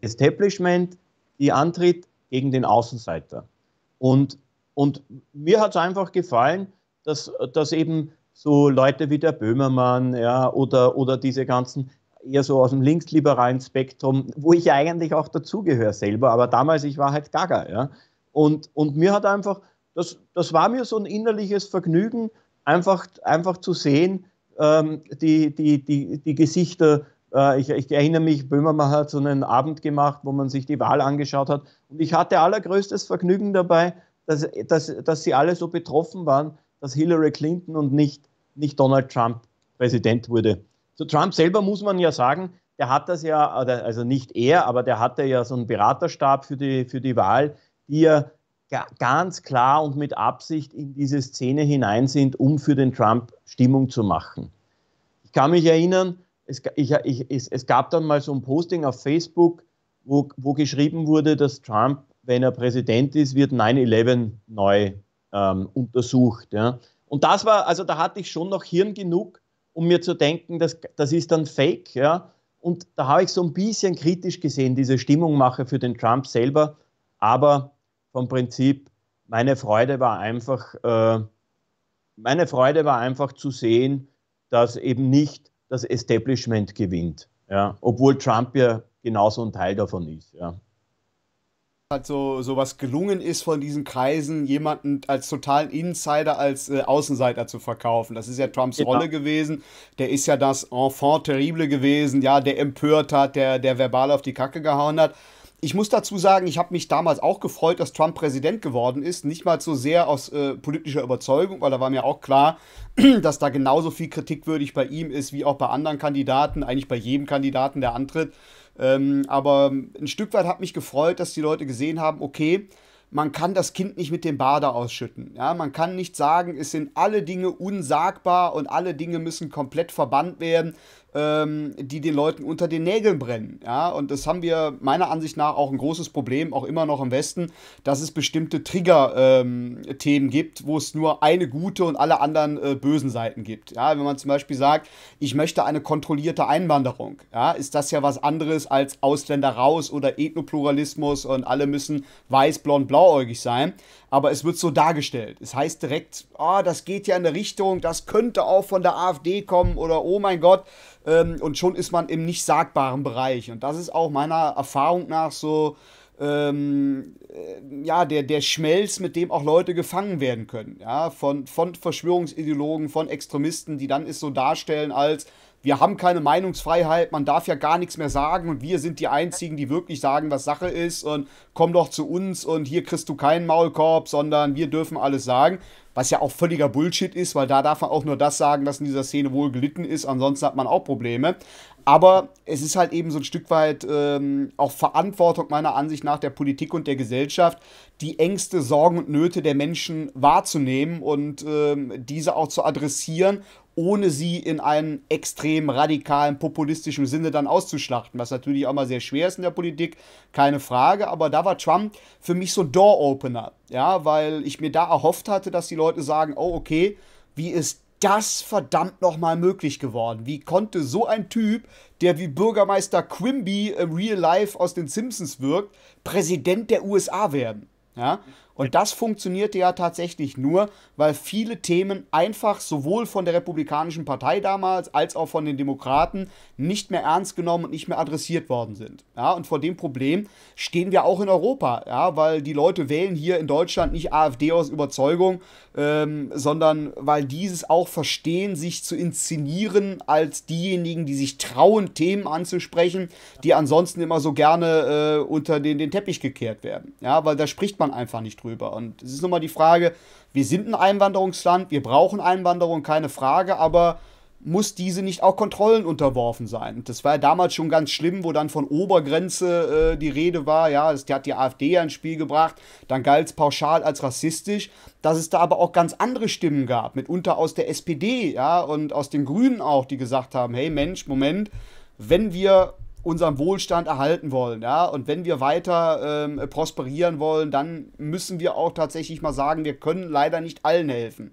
Establishment, die antritt gegen den Außenseiter. Und, und mir hat es einfach gefallen, dass, dass eben so Leute wie der Böhmermann ja, oder, oder diese ganzen eher so aus dem linksliberalen Spektrum, wo ich eigentlich auch dazugehöre selber, aber damals ich war halt Gaga. Ja. Und, und mir hat einfach, das, das war mir so ein innerliches Vergnügen, einfach, einfach zu sehen, ähm, die, die, die, die Gesichter. Äh, ich, ich, erinnere mich, Böhmermann hat so einen Abend gemacht, wo man sich die Wahl angeschaut hat. Und ich hatte allergrößtes Vergnügen dabei, dass, dass, dass sie alle so betroffen waren, dass Hillary Clinton und nicht, nicht Donald Trump Präsident wurde. Zu Trump selber muss man ja sagen, der hat das ja, also nicht er, aber der hatte ja so einen Beraterstab für die, für die Wahl, die ja ganz klar und mit Absicht in diese Szene hinein sind, um für den Trump Stimmung zu machen. Ich kann mich erinnern, es, ich, ich, es, es gab dann mal so ein Posting auf Facebook, wo, wo, geschrieben wurde, dass Trump, wenn er Präsident ist, wird 9-11 neu ähm, untersucht. Ja. Und das war, also da hatte ich schon noch Hirn genug, um mir zu denken, das, das ist dann Fake. Ja. Und da habe ich so ein bisschen kritisch gesehen, diese Stimmungmache für den Trump selber. Aber vom Prinzip, meine Freude war einfach, äh, meine Freude war einfach zu sehen, dass eben nicht das Establishment gewinnt, ja, obwohl Trump ja genauso ein Teil davon ist, ja. Also sowas gelungen ist von diesen Kreisen, jemanden als totalen Insider, als äh, Außenseiter zu verkaufen. Das ist ja Trumps genau. Rolle gewesen. Der ist ja das Enfant terrible gewesen, ja, der empört hat, der, der verbal auf die Kacke gehauen hat. Ich muss dazu sagen, ich habe mich damals auch gefreut, dass Trump Präsident geworden ist. Nicht mal so sehr aus äh, politischer Überzeugung, weil da war mir auch klar, dass da genauso viel kritikwürdig bei ihm ist wie auch bei anderen Kandidaten, eigentlich bei jedem Kandidaten, der antritt. Ähm, aber ein Stück weit hat mich gefreut, dass die Leute gesehen haben, okay, man kann das Kind nicht mit dem Bade ausschütten. Ja? Man kann nicht sagen, es sind alle Dinge unsagbar und alle Dinge müssen komplett verbannt werden, ähm, die den Leuten unter den Nägeln brennen. Ja? Und das haben wir meiner Ansicht nach auch ein großes Problem, auch immer noch im Westen, dass es bestimmte Trigger-Themen ähm, gibt, wo es nur eine gute und alle anderen äh, bösen Seiten gibt. Ja? Wenn man zum Beispiel sagt, ich möchte eine kontrollierte Einwanderung, ja? ist das ja was anderes als Ausländer raus oder Ethnopluralismus und alle müssen weiß, blond, blauäugig sein aber es wird so dargestellt. Es heißt direkt, oh, das geht ja in eine Richtung, das könnte auch von der AfD kommen oder oh mein Gott. Ähm, und schon ist man im nicht sagbaren Bereich. Und das ist auch meiner Erfahrung nach so, ähm, äh, ja, der, der Schmelz, mit dem auch Leute gefangen werden können. Ja, von, von Verschwörungsideologen, von Extremisten, die dann es so darstellen als, wir haben keine Meinungsfreiheit, man darf ja gar nichts mehr sagen und wir sind die Einzigen, die wirklich sagen, was Sache ist und komm doch zu uns und hier kriegst du keinen Maulkorb, sondern wir dürfen alles sagen. Was ja auch völliger Bullshit ist, weil da darf man auch nur das sagen, was in dieser Szene wohl gelitten ist, ansonsten hat man auch Probleme. Aber es ist halt eben so ein Stück weit ähm, auch Verantwortung meiner Ansicht nach der Politik und der Gesellschaft, die Ängste, Sorgen und Nöte der Menschen wahrzunehmen und ähm, diese auch zu adressieren, ohne sie in einem extrem radikalen, populistischen Sinne dann auszuschlachten, was natürlich auch mal sehr schwer ist in der Politik, keine Frage. Aber da war Trump für mich so ein Door-Opener, ja, weil ich mir da erhofft hatte, dass die Leute sagen, oh okay, wie ist das verdammt nochmal möglich geworden? Wie konnte so ein Typ, der wie Bürgermeister Quimby im Real Life aus den Simpsons wirkt, Präsident der USA werden? Ja? Und das funktionierte ja tatsächlich nur, weil viele Themen einfach sowohl von der Republikanischen Partei damals als auch von den Demokraten nicht mehr ernst genommen und nicht mehr adressiert worden sind. Ja, und vor dem Problem stehen wir auch in Europa, ja, weil die Leute wählen hier in Deutschland nicht AfD aus Überzeugung, ähm, sondern weil dieses auch verstehen, sich zu inszenieren als diejenigen, die sich trauen, Themen anzusprechen, die ansonsten immer so gerne äh, unter den, den Teppich gekehrt werden. Ja, weil da spricht man einfach nicht drüber drüber. Und es ist nochmal die Frage, wir sind ein Einwanderungsland, wir brauchen Einwanderung, keine Frage, aber muss diese nicht auch Kontrollen unterworfen sein? Das war ja damals schon ganz schlimm, wo dann von Obergrenze äh, die Rede war, ja, das, die hat die AfD ja ins Spiel gebracht, dann galt es pauschal als rassistisch, dass es da aber auch ganz andere Stimmen gab, mitunter aus der SPD, ja, und aus den Grünen auch, die gesagt haben, hey Mensch, Moment, wenn wir unseren Wohlstand erhalten wollen. Ja? Und wenn wir weiter ähm, prosperieren wollen, dann müssen wir auch tatsächlich mal sagen, wir können leider nicht allen helfen.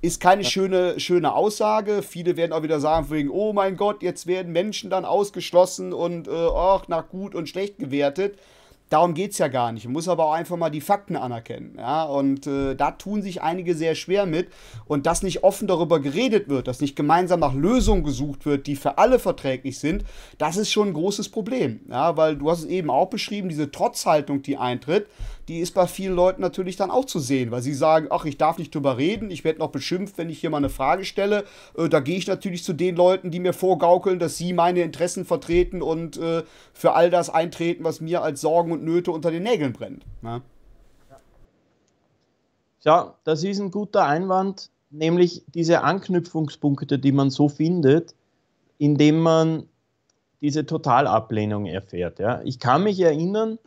Ist keine ja. schöne, schöne Aussage. Viele werden auch wieder sagen, wegen, oh mein Gott, jetzt werden Menschen dann ausgeschlossen und äh, och, nach gut und schlecht gewertet. Darum geht es ja gar nicht. Man muss aber auch einfach mal die Fakten anerkennen. Ja? Und äh, da tun sich einige sehr schwer mit. Und dass nicht offen darüber geredet wird, dass nicht gemeinsam nach Lösungen gesucht wird, die für alle verträglich sind, das ist schon ein großes Problem. Ja? Weil du hast es eben auch beschrieben, diese Trotzhaltung, die eintritt, die ist bei vielen Leuten natürlich dann auch zu sehen, weil sie sagen, ach, ich darf nicht drüber reden, ich werde noch beschimpft, wenn ich hier mal eine Frage stelle. Äh, da gehe ich natürlich zu den Leuten, die mir vorgaukeln, dass sie meine Interessen vertreten und äh, für all das eintreten, was mir als Sorgen und Nöte unter den Nägeln brennt. Ne? Ja, das ist ein guter Einwand, nämlich diese Anknüpfungspunkte, die man so findet, indem man diese Totalablehnung erfährt. Ja. Ich kann mich erinnern,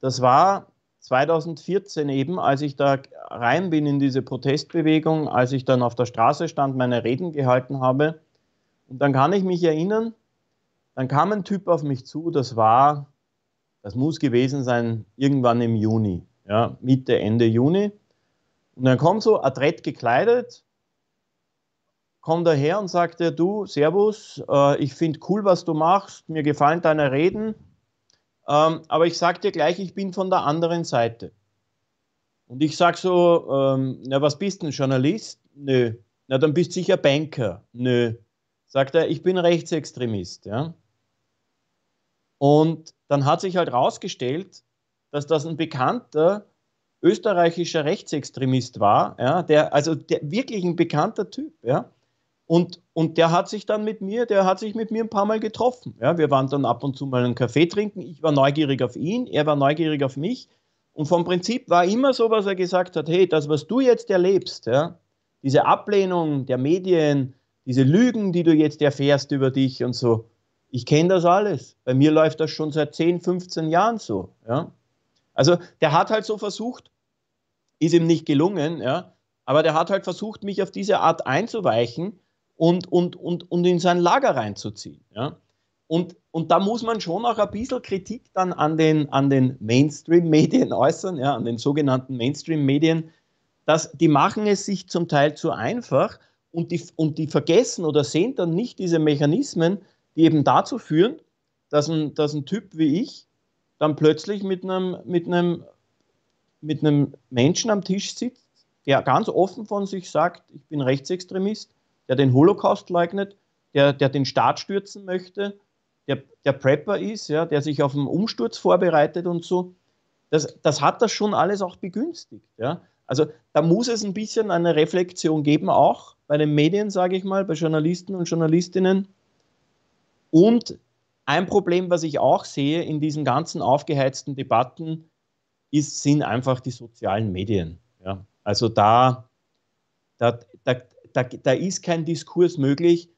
das war 2014 eben, als ich da rein bin in diese Protestbewegung, als ich dann auf der Straße stand, meine Reden gehalten habe. Und dann kann ich mich erinnern, dann kam ein Typ auf mich zu, das war, das muss gewesen sein, irgendwann im Juni, ja, Mitte, Ende Juni. Und dann kommt so adrett gekleidet, kommt daher und sagt du, Servus, äh, ich finde cool, was du machst, mir gefallen deine Reden ähm, aber ich sage dir gleich, ich bin von der anderen Seite. Und ich sage so, ähm, na was bist du, Journalist? Nö. Na dann bist du sicher Banker. Nö. Sagt er, ich bin Rechtsextremist. Ja? Und dann hat sich halt rausgestellt, dass das ein bekannter österreichischer Rechtsextremist war, ja, der, also der, wirklich ein bekannter Typ, ja, und, und der hat sich dann mit mir, der hat sich mit mir ein paar Mal getroffen. Ja, wir waren dann ab und zu mal einen Kaffee trinken. Ich war neugierig auf ihn, er war neugierig auf mich. Und vom Prinzip war immer so, was er gesagt hat: hey, das, was du jetzt erlebst, ja, diese Ablehnung der Medien, diese Lügen, die du jetzt erfährst über dich und so, ich kenne das alles. Bei mir läuft das schon seit 10, 15 Jahren so. Ja. Also der hat halt so versucht, ist ihm nicht gelungen, ja, aber der hat halt versucht, mich auf diese Art einzuweichen und, und, und, und in sein Lager reinzuziehen. Ja? Und, und da muss man schon auch ein bisschen Kritik dann an den, an den Mainstream-Medien äußern, ja, an den sogenannten Mainstream-Medien, dass die machen es sich zum Teil zu einfach und die, und die vergessen oder sehen dann nicht diese Mechanismen, die eben dazu führen, dass ein, dass ein Typ wie ich dann plötzlich mit einem, mit, einem, mit einem Menschen am Tisch sitzt, der ganz offen von sich sagt, ich bin Rechtsextremist der den Holocaust leugnet, der, der den Staat stürzen möchte, der, der Prepper ist, ja, der sich auf einen Umsturz vorbereitet und so. Das, das hat das schon alles auch begünstigt. Ja. Also da muss es ein bisschen eine Reflexion geben, auch bei den Medien, sage ich mal, bei Journalisten und Journalistinnen. Und ein Problem, was ich auch sehe in diesen ganzen aufgeheizten Debatten, ist, sind einfach die sozialen Medien. Ja. Also da, da, da, da, da ist kein Diskurs möglich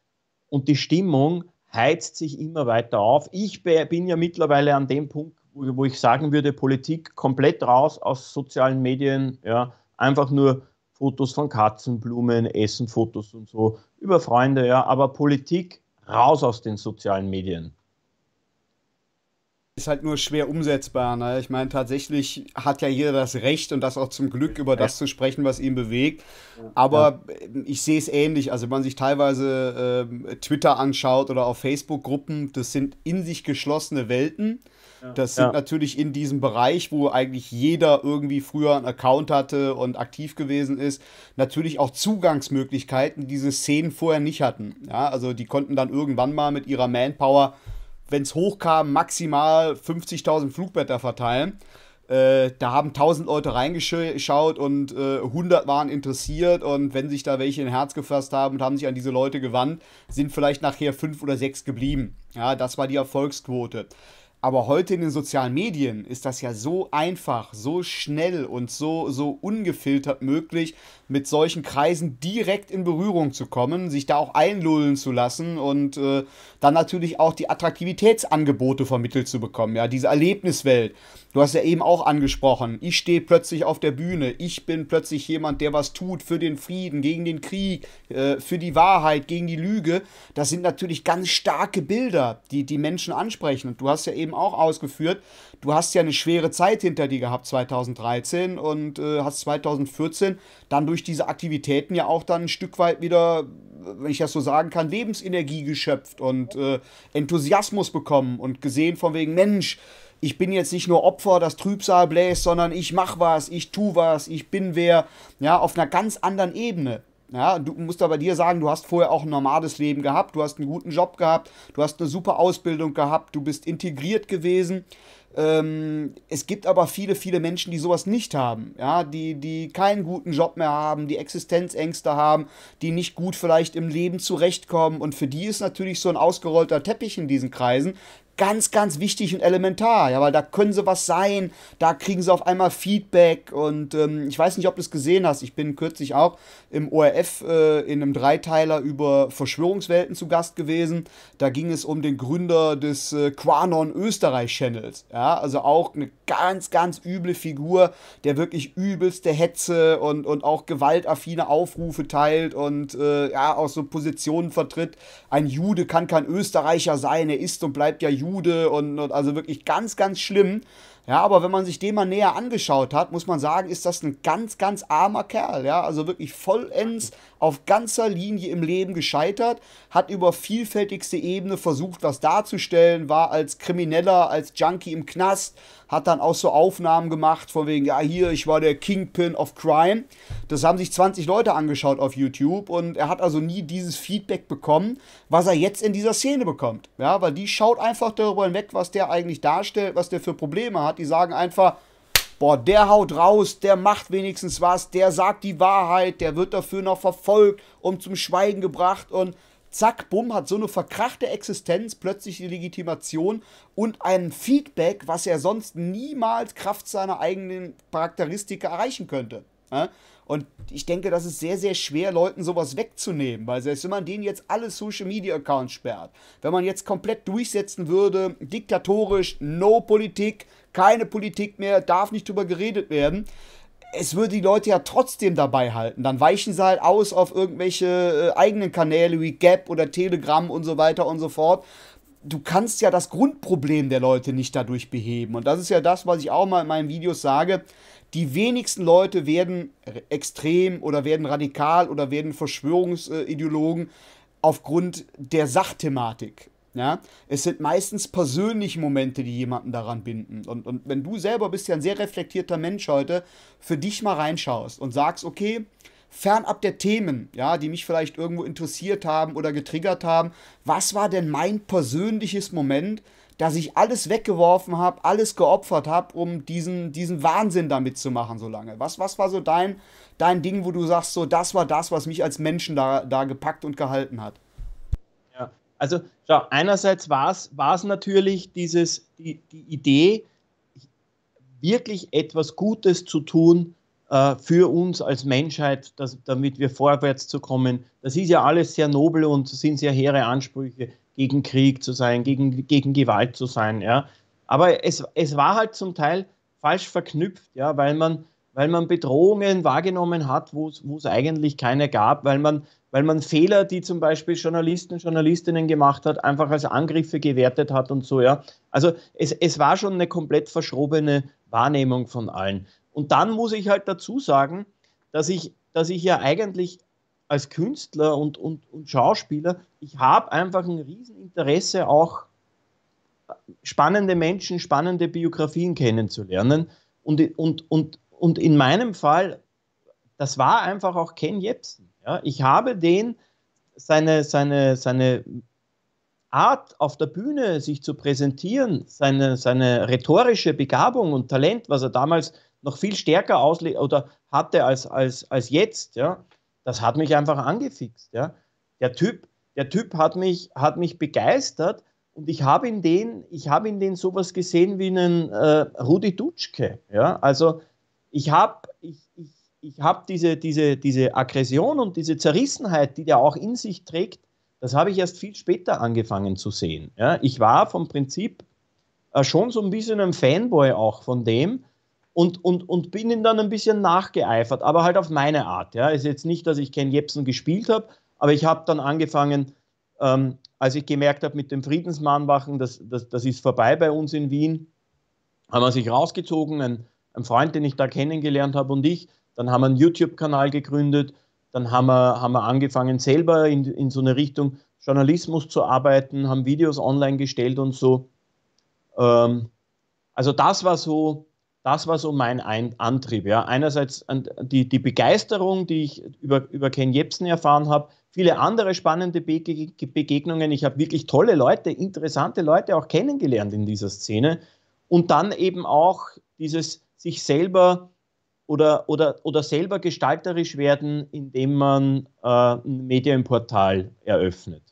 und die Stimmung heizt sich immer weiter auf. Ich bin ja mittlerweile an dem Punkt, wo, wo ich sagen würde, Politik komplett raus aus sozialen Medien, ja, einfach nur Fotos von Katzen, Blumen, Essen, Fotos und so über Freunde, ja, aber Politik raus aus den sozialen Medien ist halt nur schwer umsetzbar. Ne? Ich meine, tatsächlich hat ja jeder das Recht und das auch zum Glück über das zu sprechen, was ihn bewegt. Aber ich sehe es ähnlich. Also wenn man sich teilweise äh, Twitter anschaut oder auf Facebook-Gruppen, das sind in sich geschlossene Welten. Das sind ja. natürlich in diesem Bereich, wo eigentlich jeder irgendwie früher einen Account hatte und aktiv gewesen ist, natürlich auch Zugangsmöglichkeiten, die diese Szenen vorher nicht hatten. Ja, also die konnten dann irgendwann mal mit ihrer Manpower wenn es hochkam, maximal 50.000 Flugblätter verteilen. Äh, da haben 1000 Leute reingeschaut und äh, 100 waren interessiert und wenn sich da welche in Herz gefasst haben und haben sich an diese Leute gewandt, sind vielleicht nachher fünf oder sechs geblieben. Ja, das war die Erfolgsquote. Aber heute in den sozialen Medien ist das ja so einfach, so schnell und so, so ungefiltert möglich, mit solchen Kreisen direkt in Berührung zu kommen, sich da auch einlullen zu lassen und äh, dann natürlich auch die Attraktivitätsangebote vermittelt zu bekommen, ja, diese Erlebniswelt. Du hast ja eben auch angesprochen, ich stehe plötzlich auf der Bühne, ich bin plötzlich jemand, der was tut für den Frieden, gegen den Krieg, äh, für die Wahrheit, gegen die Lüge. Das sind natürlich ganz starke Bilder, die die Menschen ansprechen. Und du hast ja eben auch ausgeführt, du hast ja eine schwere Zeit hinter dir gehabt 2013 und äh, hast 2014 dann durch durch diese Aktivitäten ja auch dann ein Stück weit wieder, wenn ich das so sagen kann, Lebensenergie geschöpft und äh, Enthusiasmus bekommen und gesehen von wegen, Mensch, ich bin jetzt nicht nur Opfer, das Trübsal bläst, sondern ich mach was, ich tu was, ich bin wer, ja, auf einer ganz anderen Ebene. Ja, du musst aber dir sagen, du hast vorher auch ein normales Leben gehabt, du hast einen guten Job gehabt, du hast eine super Ausbildung gehabt, du bist integriert gewesen. Ähm, es gibt aber viele, viele Menschen, die sowas nicht haben, ja, die, die keinen guten Job mehr haben, die Existenzängste haben, die nicht gut vielleicht im Leben zurechtkommen. Und für die ist natürlich so ein ausgerollter Teppich in diesen Kreisen ganz, ganz wichtig und elementar, ja, weil da können sie was sein, da kriegen sie auf einmal Feedback und ähm, ich weiß nicht, ob du es gesehen hast, ich bin kürzlich auch im ORF äh, in einem Dreiteiler über Verschwörungswelten zu Gast gewesen, da ging es um den Gründer des äh, Quanon Österreich Channels, ja, also auch eine ganz, ganz üble Figur, der wirklich übelste Hetze und, und auch gewaltaffine Aufrufe teilt und äh, ja, auch so Positionen vertritt, ein Jude kann kein Österreicher sein, er ist und bleibt ja Jude Jude und, und also wirklich ganz, ganz schlimm. Ja, aber wenn man sich den mal näher angeschaut hat, muss man sagen, ist das ein ganz, ganz armer Kerl. Ja, also wirklich vollends auf ganzer Linie im Leben gescheitert, hat über vielfältigste Ebene versucht, was darzustellen, war als Krimineller, als Junkie im Knast, hat dann auch so Aufnahmen gemacht, von wegen, ja, hier, ich war der Kingpin of Crime. Das haben sich 20 Leute angeschaut auf YouTube und er hat also nie dieses Feedback bekommen, was er jetzt in dieser Szene bekommt. Ja, weil die schaut einfach darüber hinweg, was der eigentlich darstellt, was der für Probleme hat. Die sagen einfach, boah, der haut raus, der macht wenigstens was, der sagt die Wahrheit, der wird dafür noch verfolgt und zum Schweigen gebracht und zack, bumm, hat so eine verkrachte Existenz plötzlich die Legitimation und ein Feedback, was er sonst niemals Kraft seiner eigenen Charakteristik erreichen könnte. Und ich denke, das ist sehr, sehr schwer, Leuten sowas wegzunehmen, weil selbst wenn man denen jetzt alle Social Media Accounts sperrt, wenn man jetzt komplett durchsetzen würde, diktatorisch, no Politik, keine Politik mehr, darf nicht drüber geredet werden, es würde die Leute ja trotzdem dabei halten. Dann weichen sie halt aus auf irgendwelche äh, eigenen Kanäle wie Gap oder Telegram und so weiter und so fort. Du kannst ja das Grundproblem der Leute nicht dadurch beheben. Und das ist ja das, was ich auch mal in meinen Videos sage. Die wenigsten Leute werden extrem oder werden radikal oder werden Verschwörungsideologen aufgrund der Sachthematik. Ja, es sind meistens persönliche Momente, die jemanden daran binden. Und, und wenn du selber bist ja ein sehr reflektierter Mensch heute, für dich mal reinschaust und sagst, okay, fernab der Themen, ja, die mich vielleicht irgendwo interessiert haben oder getriggert haben, was war denn mein persönliches Moment, dass ich alles weggeworfen habe, alles geopfert habe, um diesen, diesen Wahnsinn damit zu machen, so lange? Was, was war so dein, dein Ding, wo du sagst, so, das war das, was mich als Menschen da, da gepackt und gehalten hat? Also schau, einerseits war es natürlich dieses, die, die, Idee, wirklich etwas Gutes zu tun äh, für uns als Menschheit, dass, damit wir vorwärts zu kommen. Das ist ja alles sehr nobel und sind sehr hehre Ansprüche, gegen Krieg zu sein, gegen, gegen Gewalt zu sein. Ja. Aber es, es war halt zum Teil falsch verknüpft, ja, weil man weil man Bedrohungen wahrgenommen hat, wo es eigentlich keine gab, weil man, weil man Fehler, die zum Beispiel Journalisten, Journalistinnen gemacht hat, einfach als Angriffe gewertet hat und so, ja. Also es, es war schon eine komplett verschrobene Wahrnehmung von allen. Und dann muss ich halt dazu sagen, dass ich, dass ich ja eigentlich als Künstler und, und, und Schauspieler, ich habe einfach ein Rieseninteresse auch spannende Menschen, spannende Biografien kennenzulernen. Und, und, und und in meinem Fall, das war einfach auch Ken Jebsen. Ja? Ich habe den, seine, seine, seine Art auf der Bühne sich zu präsentieren, seine, seine rhetorische Begabung und Talent, was er damals noch viel stärker ausle oder hatte als, als, als jetzt, ja, das hat mich einfach angefixt. Ja. Der Typ, der Typ hat, mich, hat mich begeistert und ich habe in den, ich habe in den sowas gesehen wie einen äh, Rudi Dutschke. Ja. Also ich habe ich, ich, ich hab diese, diese, diese Aggression und diese Zerrissenheit, die der auch in sich trägt, das habe ich erst viel später angefangen zu sehen. Ja, ich war vom Prinzip äh, schon so ein bisschen ein Fanboy auch von dem und, und, und bin ihm dann ein bisschen nachgeeifert, aber halt auf meine Art. Ja. Ist jetzt nicht, dass ich Ken Jebsen gespielt habe, aber ich habe dann angefangen, ähm, als ich gemerkt habe, mit dem Friedensmahnwachen, das, das, das ist vorbei bei uns in Wien, haben wir sich rausgezogen, ein, ein Freund, den ich da kennengelernt habe und ich. Dann haben wir einen YouTube-Kanal gegründet. Dann haben wir, haben wir angefangen, selber in, in so eine Richtung Journalismus zu arbeiten, haben Videos online gestellt und so. Ähm, also das war so, das war so mein ein Antrieb. Ja. Einerseits die, die Begeisterung, die ich über, über Ken Jebsen erfahren habe, viele andere spannende Bege Begegnungen. Ich habe wirklich tolle Leute, interessante Leute auch kennengelernt in dieser Szene. Und dann eben auch dieses sich selber oder, oder, oder selber gestalterisch werden, indem man äh, ein Medienportal eröffnet.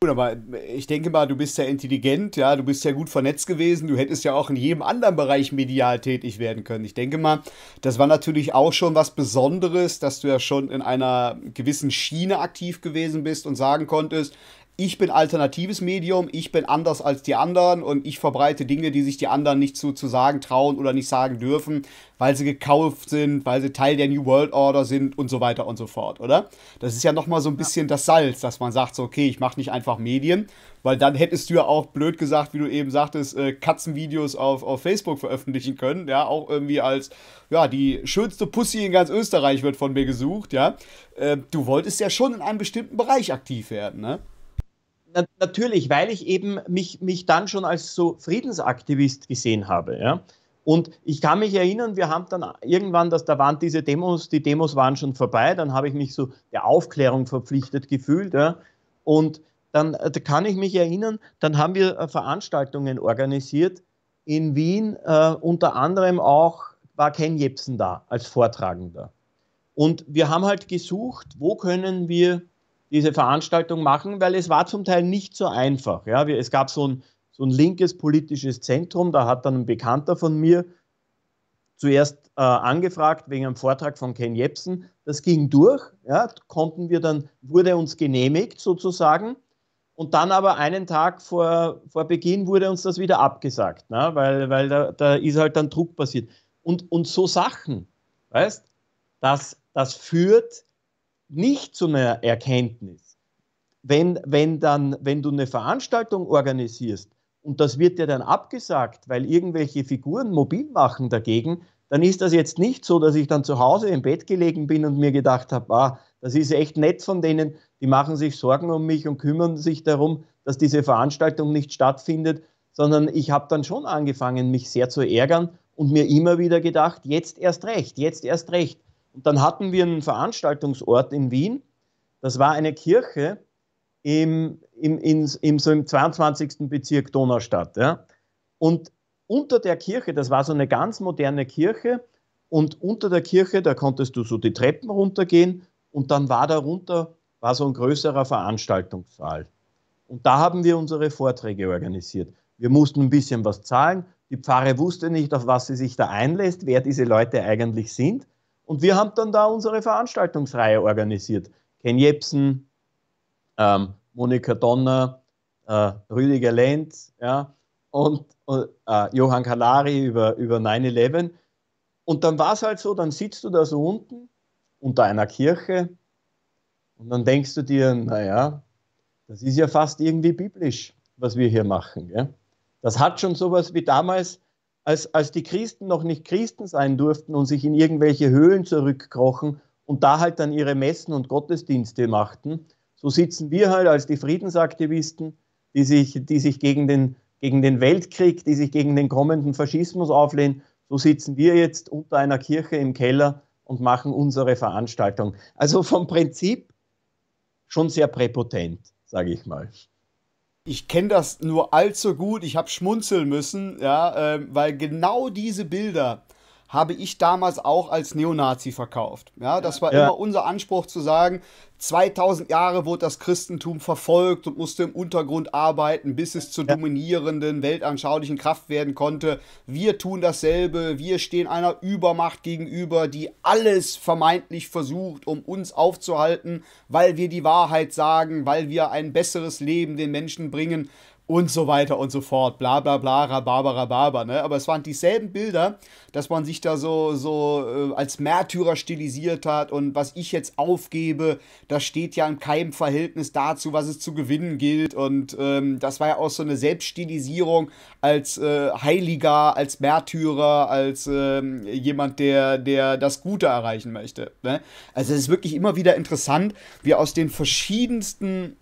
Gut, aber ich denke mal, du bist ja intelligent, ja, du bist ja gut vernetzt gewesen, du hättest ja auch in jedem anderen Bereich medial tätig werden können. Ich denke mal, das war natürlich auch schon was Besonderes, dass du ja schon in einer gewissen Schiene aktiv gewesen bist und sagen konntest, ich bin alternatives Medium, ich bin anders als die anderen und ich verbreite Dinge, die sich die anderen nicht zu, zu sagen trauen oder nicht sagen dürfen, weil sie gekauft sind, weil sie Teil der New World Order sind und so weiter und so fort, oder? Das ist ja nochmal so ein bisschen ja. das Salz, dass man sagt, so, okay, ich mache nicht einfach Medien, weil dann hättest du ja auch blöd gesagt, wie du eben sagtest, äh, Katzenvideos auf, auf Facebook veröffentlichen können, ja, auch irgendwie als, ja, die schönste Pussy in ganz Österreich wird von mir gesucht, ja. Äh, du wolltest ja schon in einem bestimmten Bereich aktiv werden, ne? na, natürlich, weil ich eben mich, mich dann schon als so Friedensaktivist gesehen habe. Ja? Und ich kann mich erinnern, wir haben dann irgendwann, dass da waren diese Demos, die Demos waren schon vorbei, dann habe ich mich so der Aufklärung verpflichtet gefühlt. Ja? Und dann äh, da kann ich mich erinnern, dann haben wir äh, Veranstaltungen organisiert in Wien, äh, unter anderem auch war Ken Jebsen da als Vortragender. Und wir haben halt gesucht, wo können wir diese Veranstaltung machen, weil es war zum Teil nicht so einfach. Ja, es gab so ein, so ein linkes politisches Zentrum, da hat dann ein Bekannter von mir zuerst äh, angefragt wegen einem Vortrag von Ken Jebsen. Das ging durch, ja, konnten wir dann, wurde uns genehmigt sozusagen. Und dann aber einen Tag vor, vor Beginn wurde uns das wieder abgesagt, ne? weil, weil da, da ist halt dann Druck passiert. Und, und so Sachen, weißt, das, das führt nicht zu einer Erkenntnis. Wenn, wenn, dann, wenn du eine Veranstaltung organisierst und das wird dir dann abgesagt, weil irgendwelche Figuren mobil machen dagegen, dann ist das jetzt nicht so, dass ich dann zu Hause im Bett gelegen bin und mir gedacht habe, ah, das ist echt nett von denen, die machen sich Sorgen um mich und kümmern sich darum, dass diese Veranstaltung nicht stattfindet, sondern ich habe dann schon angefangen, mich sehr zu ärgern und mir immer wieder gedacht, jetzt erst recht, jetzt erst recht. Und dann hatten wir einen Veranstaltungsort in Wien. Das war eine Kirche im, im, in, im, so im 22. Bezirk Donaustadt. Ja. Und unter der Kirche, das war so eine ganz moderne Kirche, und unter der Kirche, da konntest du so die Treppen runtergehen und dann war darunter war so ein größerer Veranstaltungssaal. Und da haben wir unsere Vorträge organisiert. Wir mussten ein bisschen was zahlen. Die Pfarre wusste nicht, auf was sie sich da einlässt, wer diese Leute eigentlich sind. Und wir haben dann da unsere Veranstaltungsreihe organisiert. Ken Jebsen, ähm, Monika Donner, äh, Rüdiger Lenz ja, und äh, Johann Kalari über, über 9-11. Und dann war es halt so, dann sitzt du da so unten unter einer Kirche und dann denkst du dir, naja, das ist ja fast irgendwie biblisch, was wir hier machen. Gell? Das hat schon sowas wie damals als, als die Christen noch nicht Christen sein durften und sich in irgendwelche Höhlen zurückkrochen und da halt dann ihre Messen und Gottesdienste machten, so sitzen wir halt als die Friedensaktivisten, die sich, die sich gegen, den, gegen den Weltkrieg, die sich gegen den kommenden Faschismus auflehnen, so sitzen wir jetzt unter einer Kirche im Keller und machen unsere Veranstaltung. Also vom Prinzip schon sehr präpotent, sage ich mal ich kenne das nur allzu gut, ich habe schmunzeln müssen, ja, äh, weil genau diese Bilder habe ich damals auch als Neonazi verkauft. Ja, das war ja. immer unser Anspruch zu sagen, 2000 Jahre wurde das Christentum verfolgt und musste im Untergrund arbeiten, bis es zur ja. dominierenden weltanschaulichen Kraft werden konnte. Wir tun dasselbe, wir stehen einer Übermacht gegenüber, die alles vermeintlich versucht, um uns aufzuhalten, weil wir die Wahrheit sagen, weil wir ein besseres Leben den Menschen bringen und so weiter und so fort. Bla bla bla, rababa, rababa, ne? Aber es waren dieselben Bilder, dass man sich da so, so äh, als Märtyrer stilisiert hat und was ich jetzt aufgebe, das steht ja in keinem Verhältnis dazu, was es zu gewinnen gilt. Und ähm, das war ja auch so eine Selbststilisierung als äh, Heiliger, als Märtyrer, als ähm, jemand, der, der das Gute erreichen möchte. Ne? Also es ist wirklich immer wieder interessant, wie aus den verschiedensten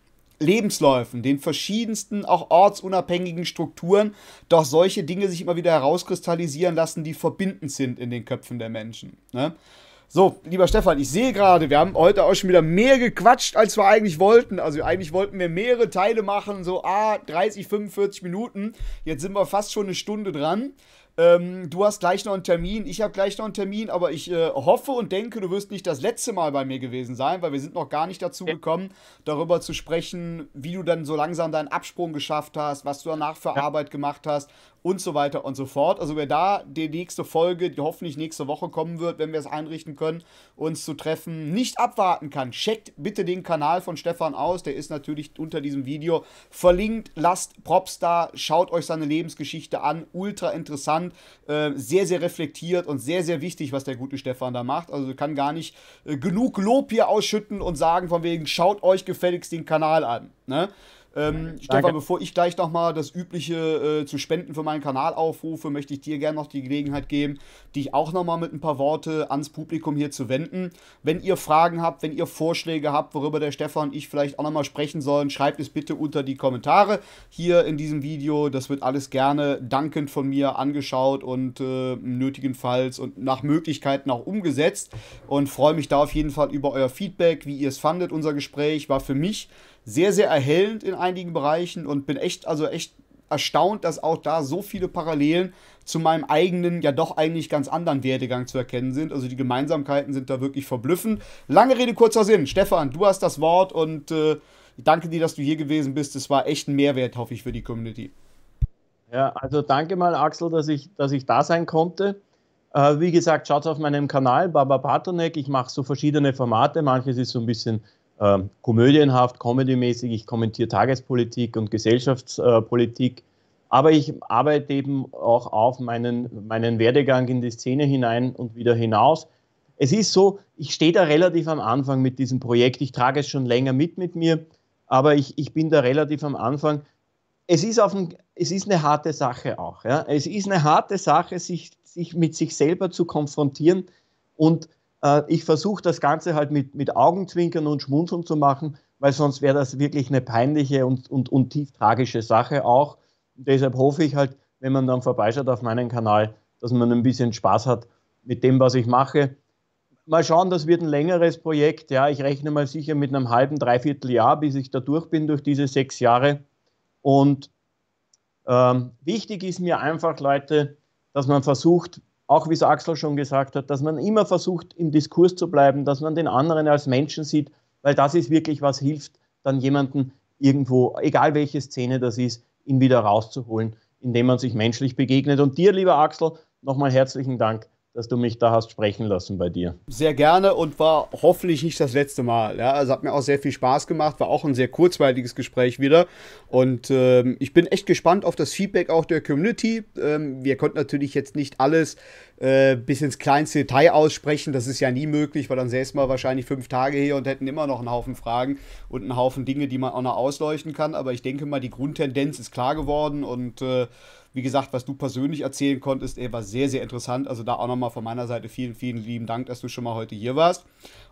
Lebensläufen, den verschiedensten, auch ortsunabhängigen Strukturen, doch solche Dinge sich immer wieder herauskristallisieren lassen, die verbindend sind in den Köpfen der Menschen. Ne? So, lieber Stefan, ich sehe gerade, wir haben heute auch schon wieder mehr gequatscht, als wir eigentlich wollten. Also eigentlich wollten wir mehrere Teile machen, so ah, 30, 45 Minuten. Jetzt sind wir fast schon eine Stunde dran. Ähm, du hast gleich noch einen Termin, ich habe gleich noch einen Termin, aber ich äh, hoffe und denke, du wirst nicht das letzte Mal bei mir gewesen sein, weil wir sind noch gar nicht dazu gekommen, darüber zu sprechen, wie du dann so langsam deinen Absprung geschafft hast, was du danach für Arbeit gemacht hast und so weiter und so fort. Also wer da die nächste Folge, die hoffentlich nächste Woche kommen wird, wenn wir es einrichten können, uns zu treffen, nicht abwarten kann, checkt bitte den Kanal von Stefan aus. Der ist natürlich unter diesem Video verlinkt. Lasst Props da, schaut euch seine Lebensgeschichte an. Ultra interessant, äh, sehr, sehr reflektiert und sehr, sehr wichtig, was der gute Stefan da macht. Also kann gar nicht äh, genug Lob hier ausschütten und sagen von wegen, schaut euch gefälligst den Kanal an. Ne? Ähm, Stefan, bevor ich gleich nochmal das übliche äh, zu spenden für meinen Kanal aufrufe, möchte ich dir gerne noch die Gelegenheit geben, dich auch nochmal mit ein paar Worte ans Publikum hier zu wenden. Wenn ihr Fragen habt, wenn ihr Vorschläge habt, worüber der Stefan und ich vielleicht auch nochmal sprechen sollen, schreibt es bitte unter die Kommentare hier in diesem Video. Das wird alles gerne dankend von mir angeschaut und äh, nötigenfalls und nach Möglichkeiten auch umgesetzt. Und freue mich da auf jeden Fall über euer Feedback, wie ihr es fandet, unser Gespräch. War für mich sehr, sehr erhellend in einigen Bereichen und bin echt, also echt erstaunt, dass auch da so viele Parallelen zu meinem eigenen, ja doch eigentlich ganz anderen Werdegang zu erkennen sind. Also die Gemeinsamkeiten sind da wirklich verblüffend. Lange Rede, kurzer Sinn. Stefan, du hast das Wort und äh, danke dir, dass du hier gewesen bist. Es war echt ein Mehrwert, hoffe ich, für die Community. Ja, also danke mal, Axel, dass ich, dass ich da sein konnte. Äh, wie gesagt, schaut auf meinem Kanal, Baba Patonek. Ich mache so verschiedene Formate. Manches ist so ein bisschen ähm, komödienhaft, comedymäßig. Ich kommentiere Tagespolitik und Gesellschaftspolitik. Aber ich arbeite eben auch auf meinen, meinen Werdegang in die Szene hinein und wieder hinaus. Es ist so, ich stehe da relativ am Anfang mit diesem Projekt. Ich trage es schon länger mit mit mir, aber ich, ich bin da relativ am Anfang. Es ist, auf ein, es ist eine harte Sache auch. Ja? Es ist eine harte Sache, sich, sich mit sich selber zu konfrontieren und äh, ich versuche das Ganze halt mit, mit Augenzwinkern und Schmunzeln zu machen, weil sonst wäre das wirklich eine peinliche und, und, und tief tragische Sache auch. Und deshalb hoffe ich halt, wenn man dann vorbeischaut auf meinen Kanal, dass man ein bisschen Spaß hat mit dem, was ich mache. Mal schauen, das wird ein längeres Projekt. Ja, ich rechne mal sicher mit einem halben, dreiviertel Jahr, bis ich da durch bin durch diese sechs Jahre. Und ähm, wichtig ist mir einfach, Leute, dass man versucht, auch wie es Axel schon gesagt hat, dass man immer versucht, im Diskurs zu bleiben, dass man den anderen als Menschen sieht, weil das ist wirklich, was hilft, dann jemanden irgendwo, egal welche Szene das ist, ihn wieder rauszuholen, indem man sich menschlich begegnet. Und dir, lieber Axel, nochmal herzlichen Dank dass du mich da hast sprechen lassen bei dir. Sehr gerne und war hoffentlich nicht das letzte Mal. Ja, also hat mir auch sehr viel Spaß gemacht, war auch ein sehr kurzweiliges Gespräch wieder. Und ähm, ich bin echt gespannt auf das Feedback auch der Community. Ähm, wir konnten natürlich jetzt nicht alles äh, bis ins kleinste Detail aussprechen. Das ist ja nie möglich, weil dann säßen wir wahrscheinlich fünf Tage hier und hätten immer noch einen Haufen Fragen und einen Haufen Dinge, die man auch noch ausleuchten kann. Aber ich denke mal, die Grundtendenz ist klar geworden und äh, wie gesagt, was du persönlich erzählen konntest, ey, war sehr, sehr interessant. Also da auch nochmal von meiner Seite vielen, vielen lieben Dank, dass du schon mal heute hier warst.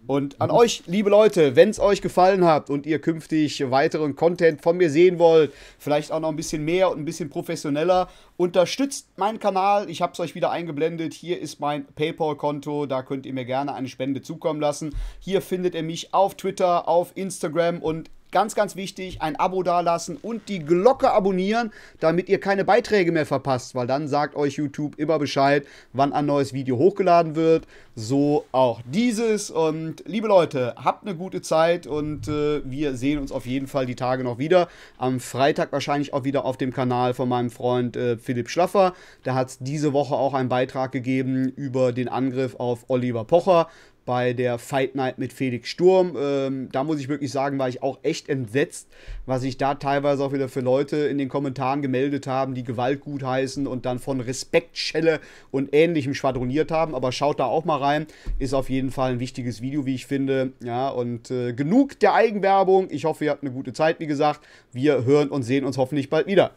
Und an mhm. euch, liebe Leute, wenn es euch gefallen hat und ihr künftig weiteren Content von mir sehen wollt, vielleicht auch noch ein bisschen mehr und ein bisschen professioneller, unterstützt meinen Kanal. Ich habe es euch wieder eingeblendet. Hier ist mein PayPal-Konto. Da könnt ihr mir gerne eine Spende zukommen lassen. Hier findet ihr mich auf Twitter, auf Instagram und Instagram. Ganz, ganz wichtig, ein Abo dalassen und die Glocke abonnieren, damit ihr keine Beiträge mehr verpasst, weil dann sagt euch YouTube immer Bescheid, wann ein neues Video hochgeladen wird. So auch dieses. Und liebe Leute, habt eine gute Zeit und äh, wir sehen uns auf jeden Fall die Tage noch wieder. Am Freitag wahrscheinlich auch wieder auf dem Kanal von meinem Freund äh, Philipp Schlaffer. Da hat es diese Woche auch einen Beitrag gegeben über den Angriff auf Oliver Pocher bei der Fight Night mit Felix Sturm. Ähm, da muss ich wirklich sagen, war ich auch echt entsetzt, was sich da teilweise auch wieder für Leute in den Kommentaren gemeldet haben, die Gewalt gut heißen und dann von Respektschelle und ähnlichem schwadroniert haben. Aber schaut da auch mal rein. Ist auf jeden Fall ein wichtiges Video, wie ich finde. Ja, und äh, genug der Eigenwerbung. Ich hoffe, ihr habt eine gute Zeit, wie gesagt. Wir hören und sehen uns hoffentlich bald wieder.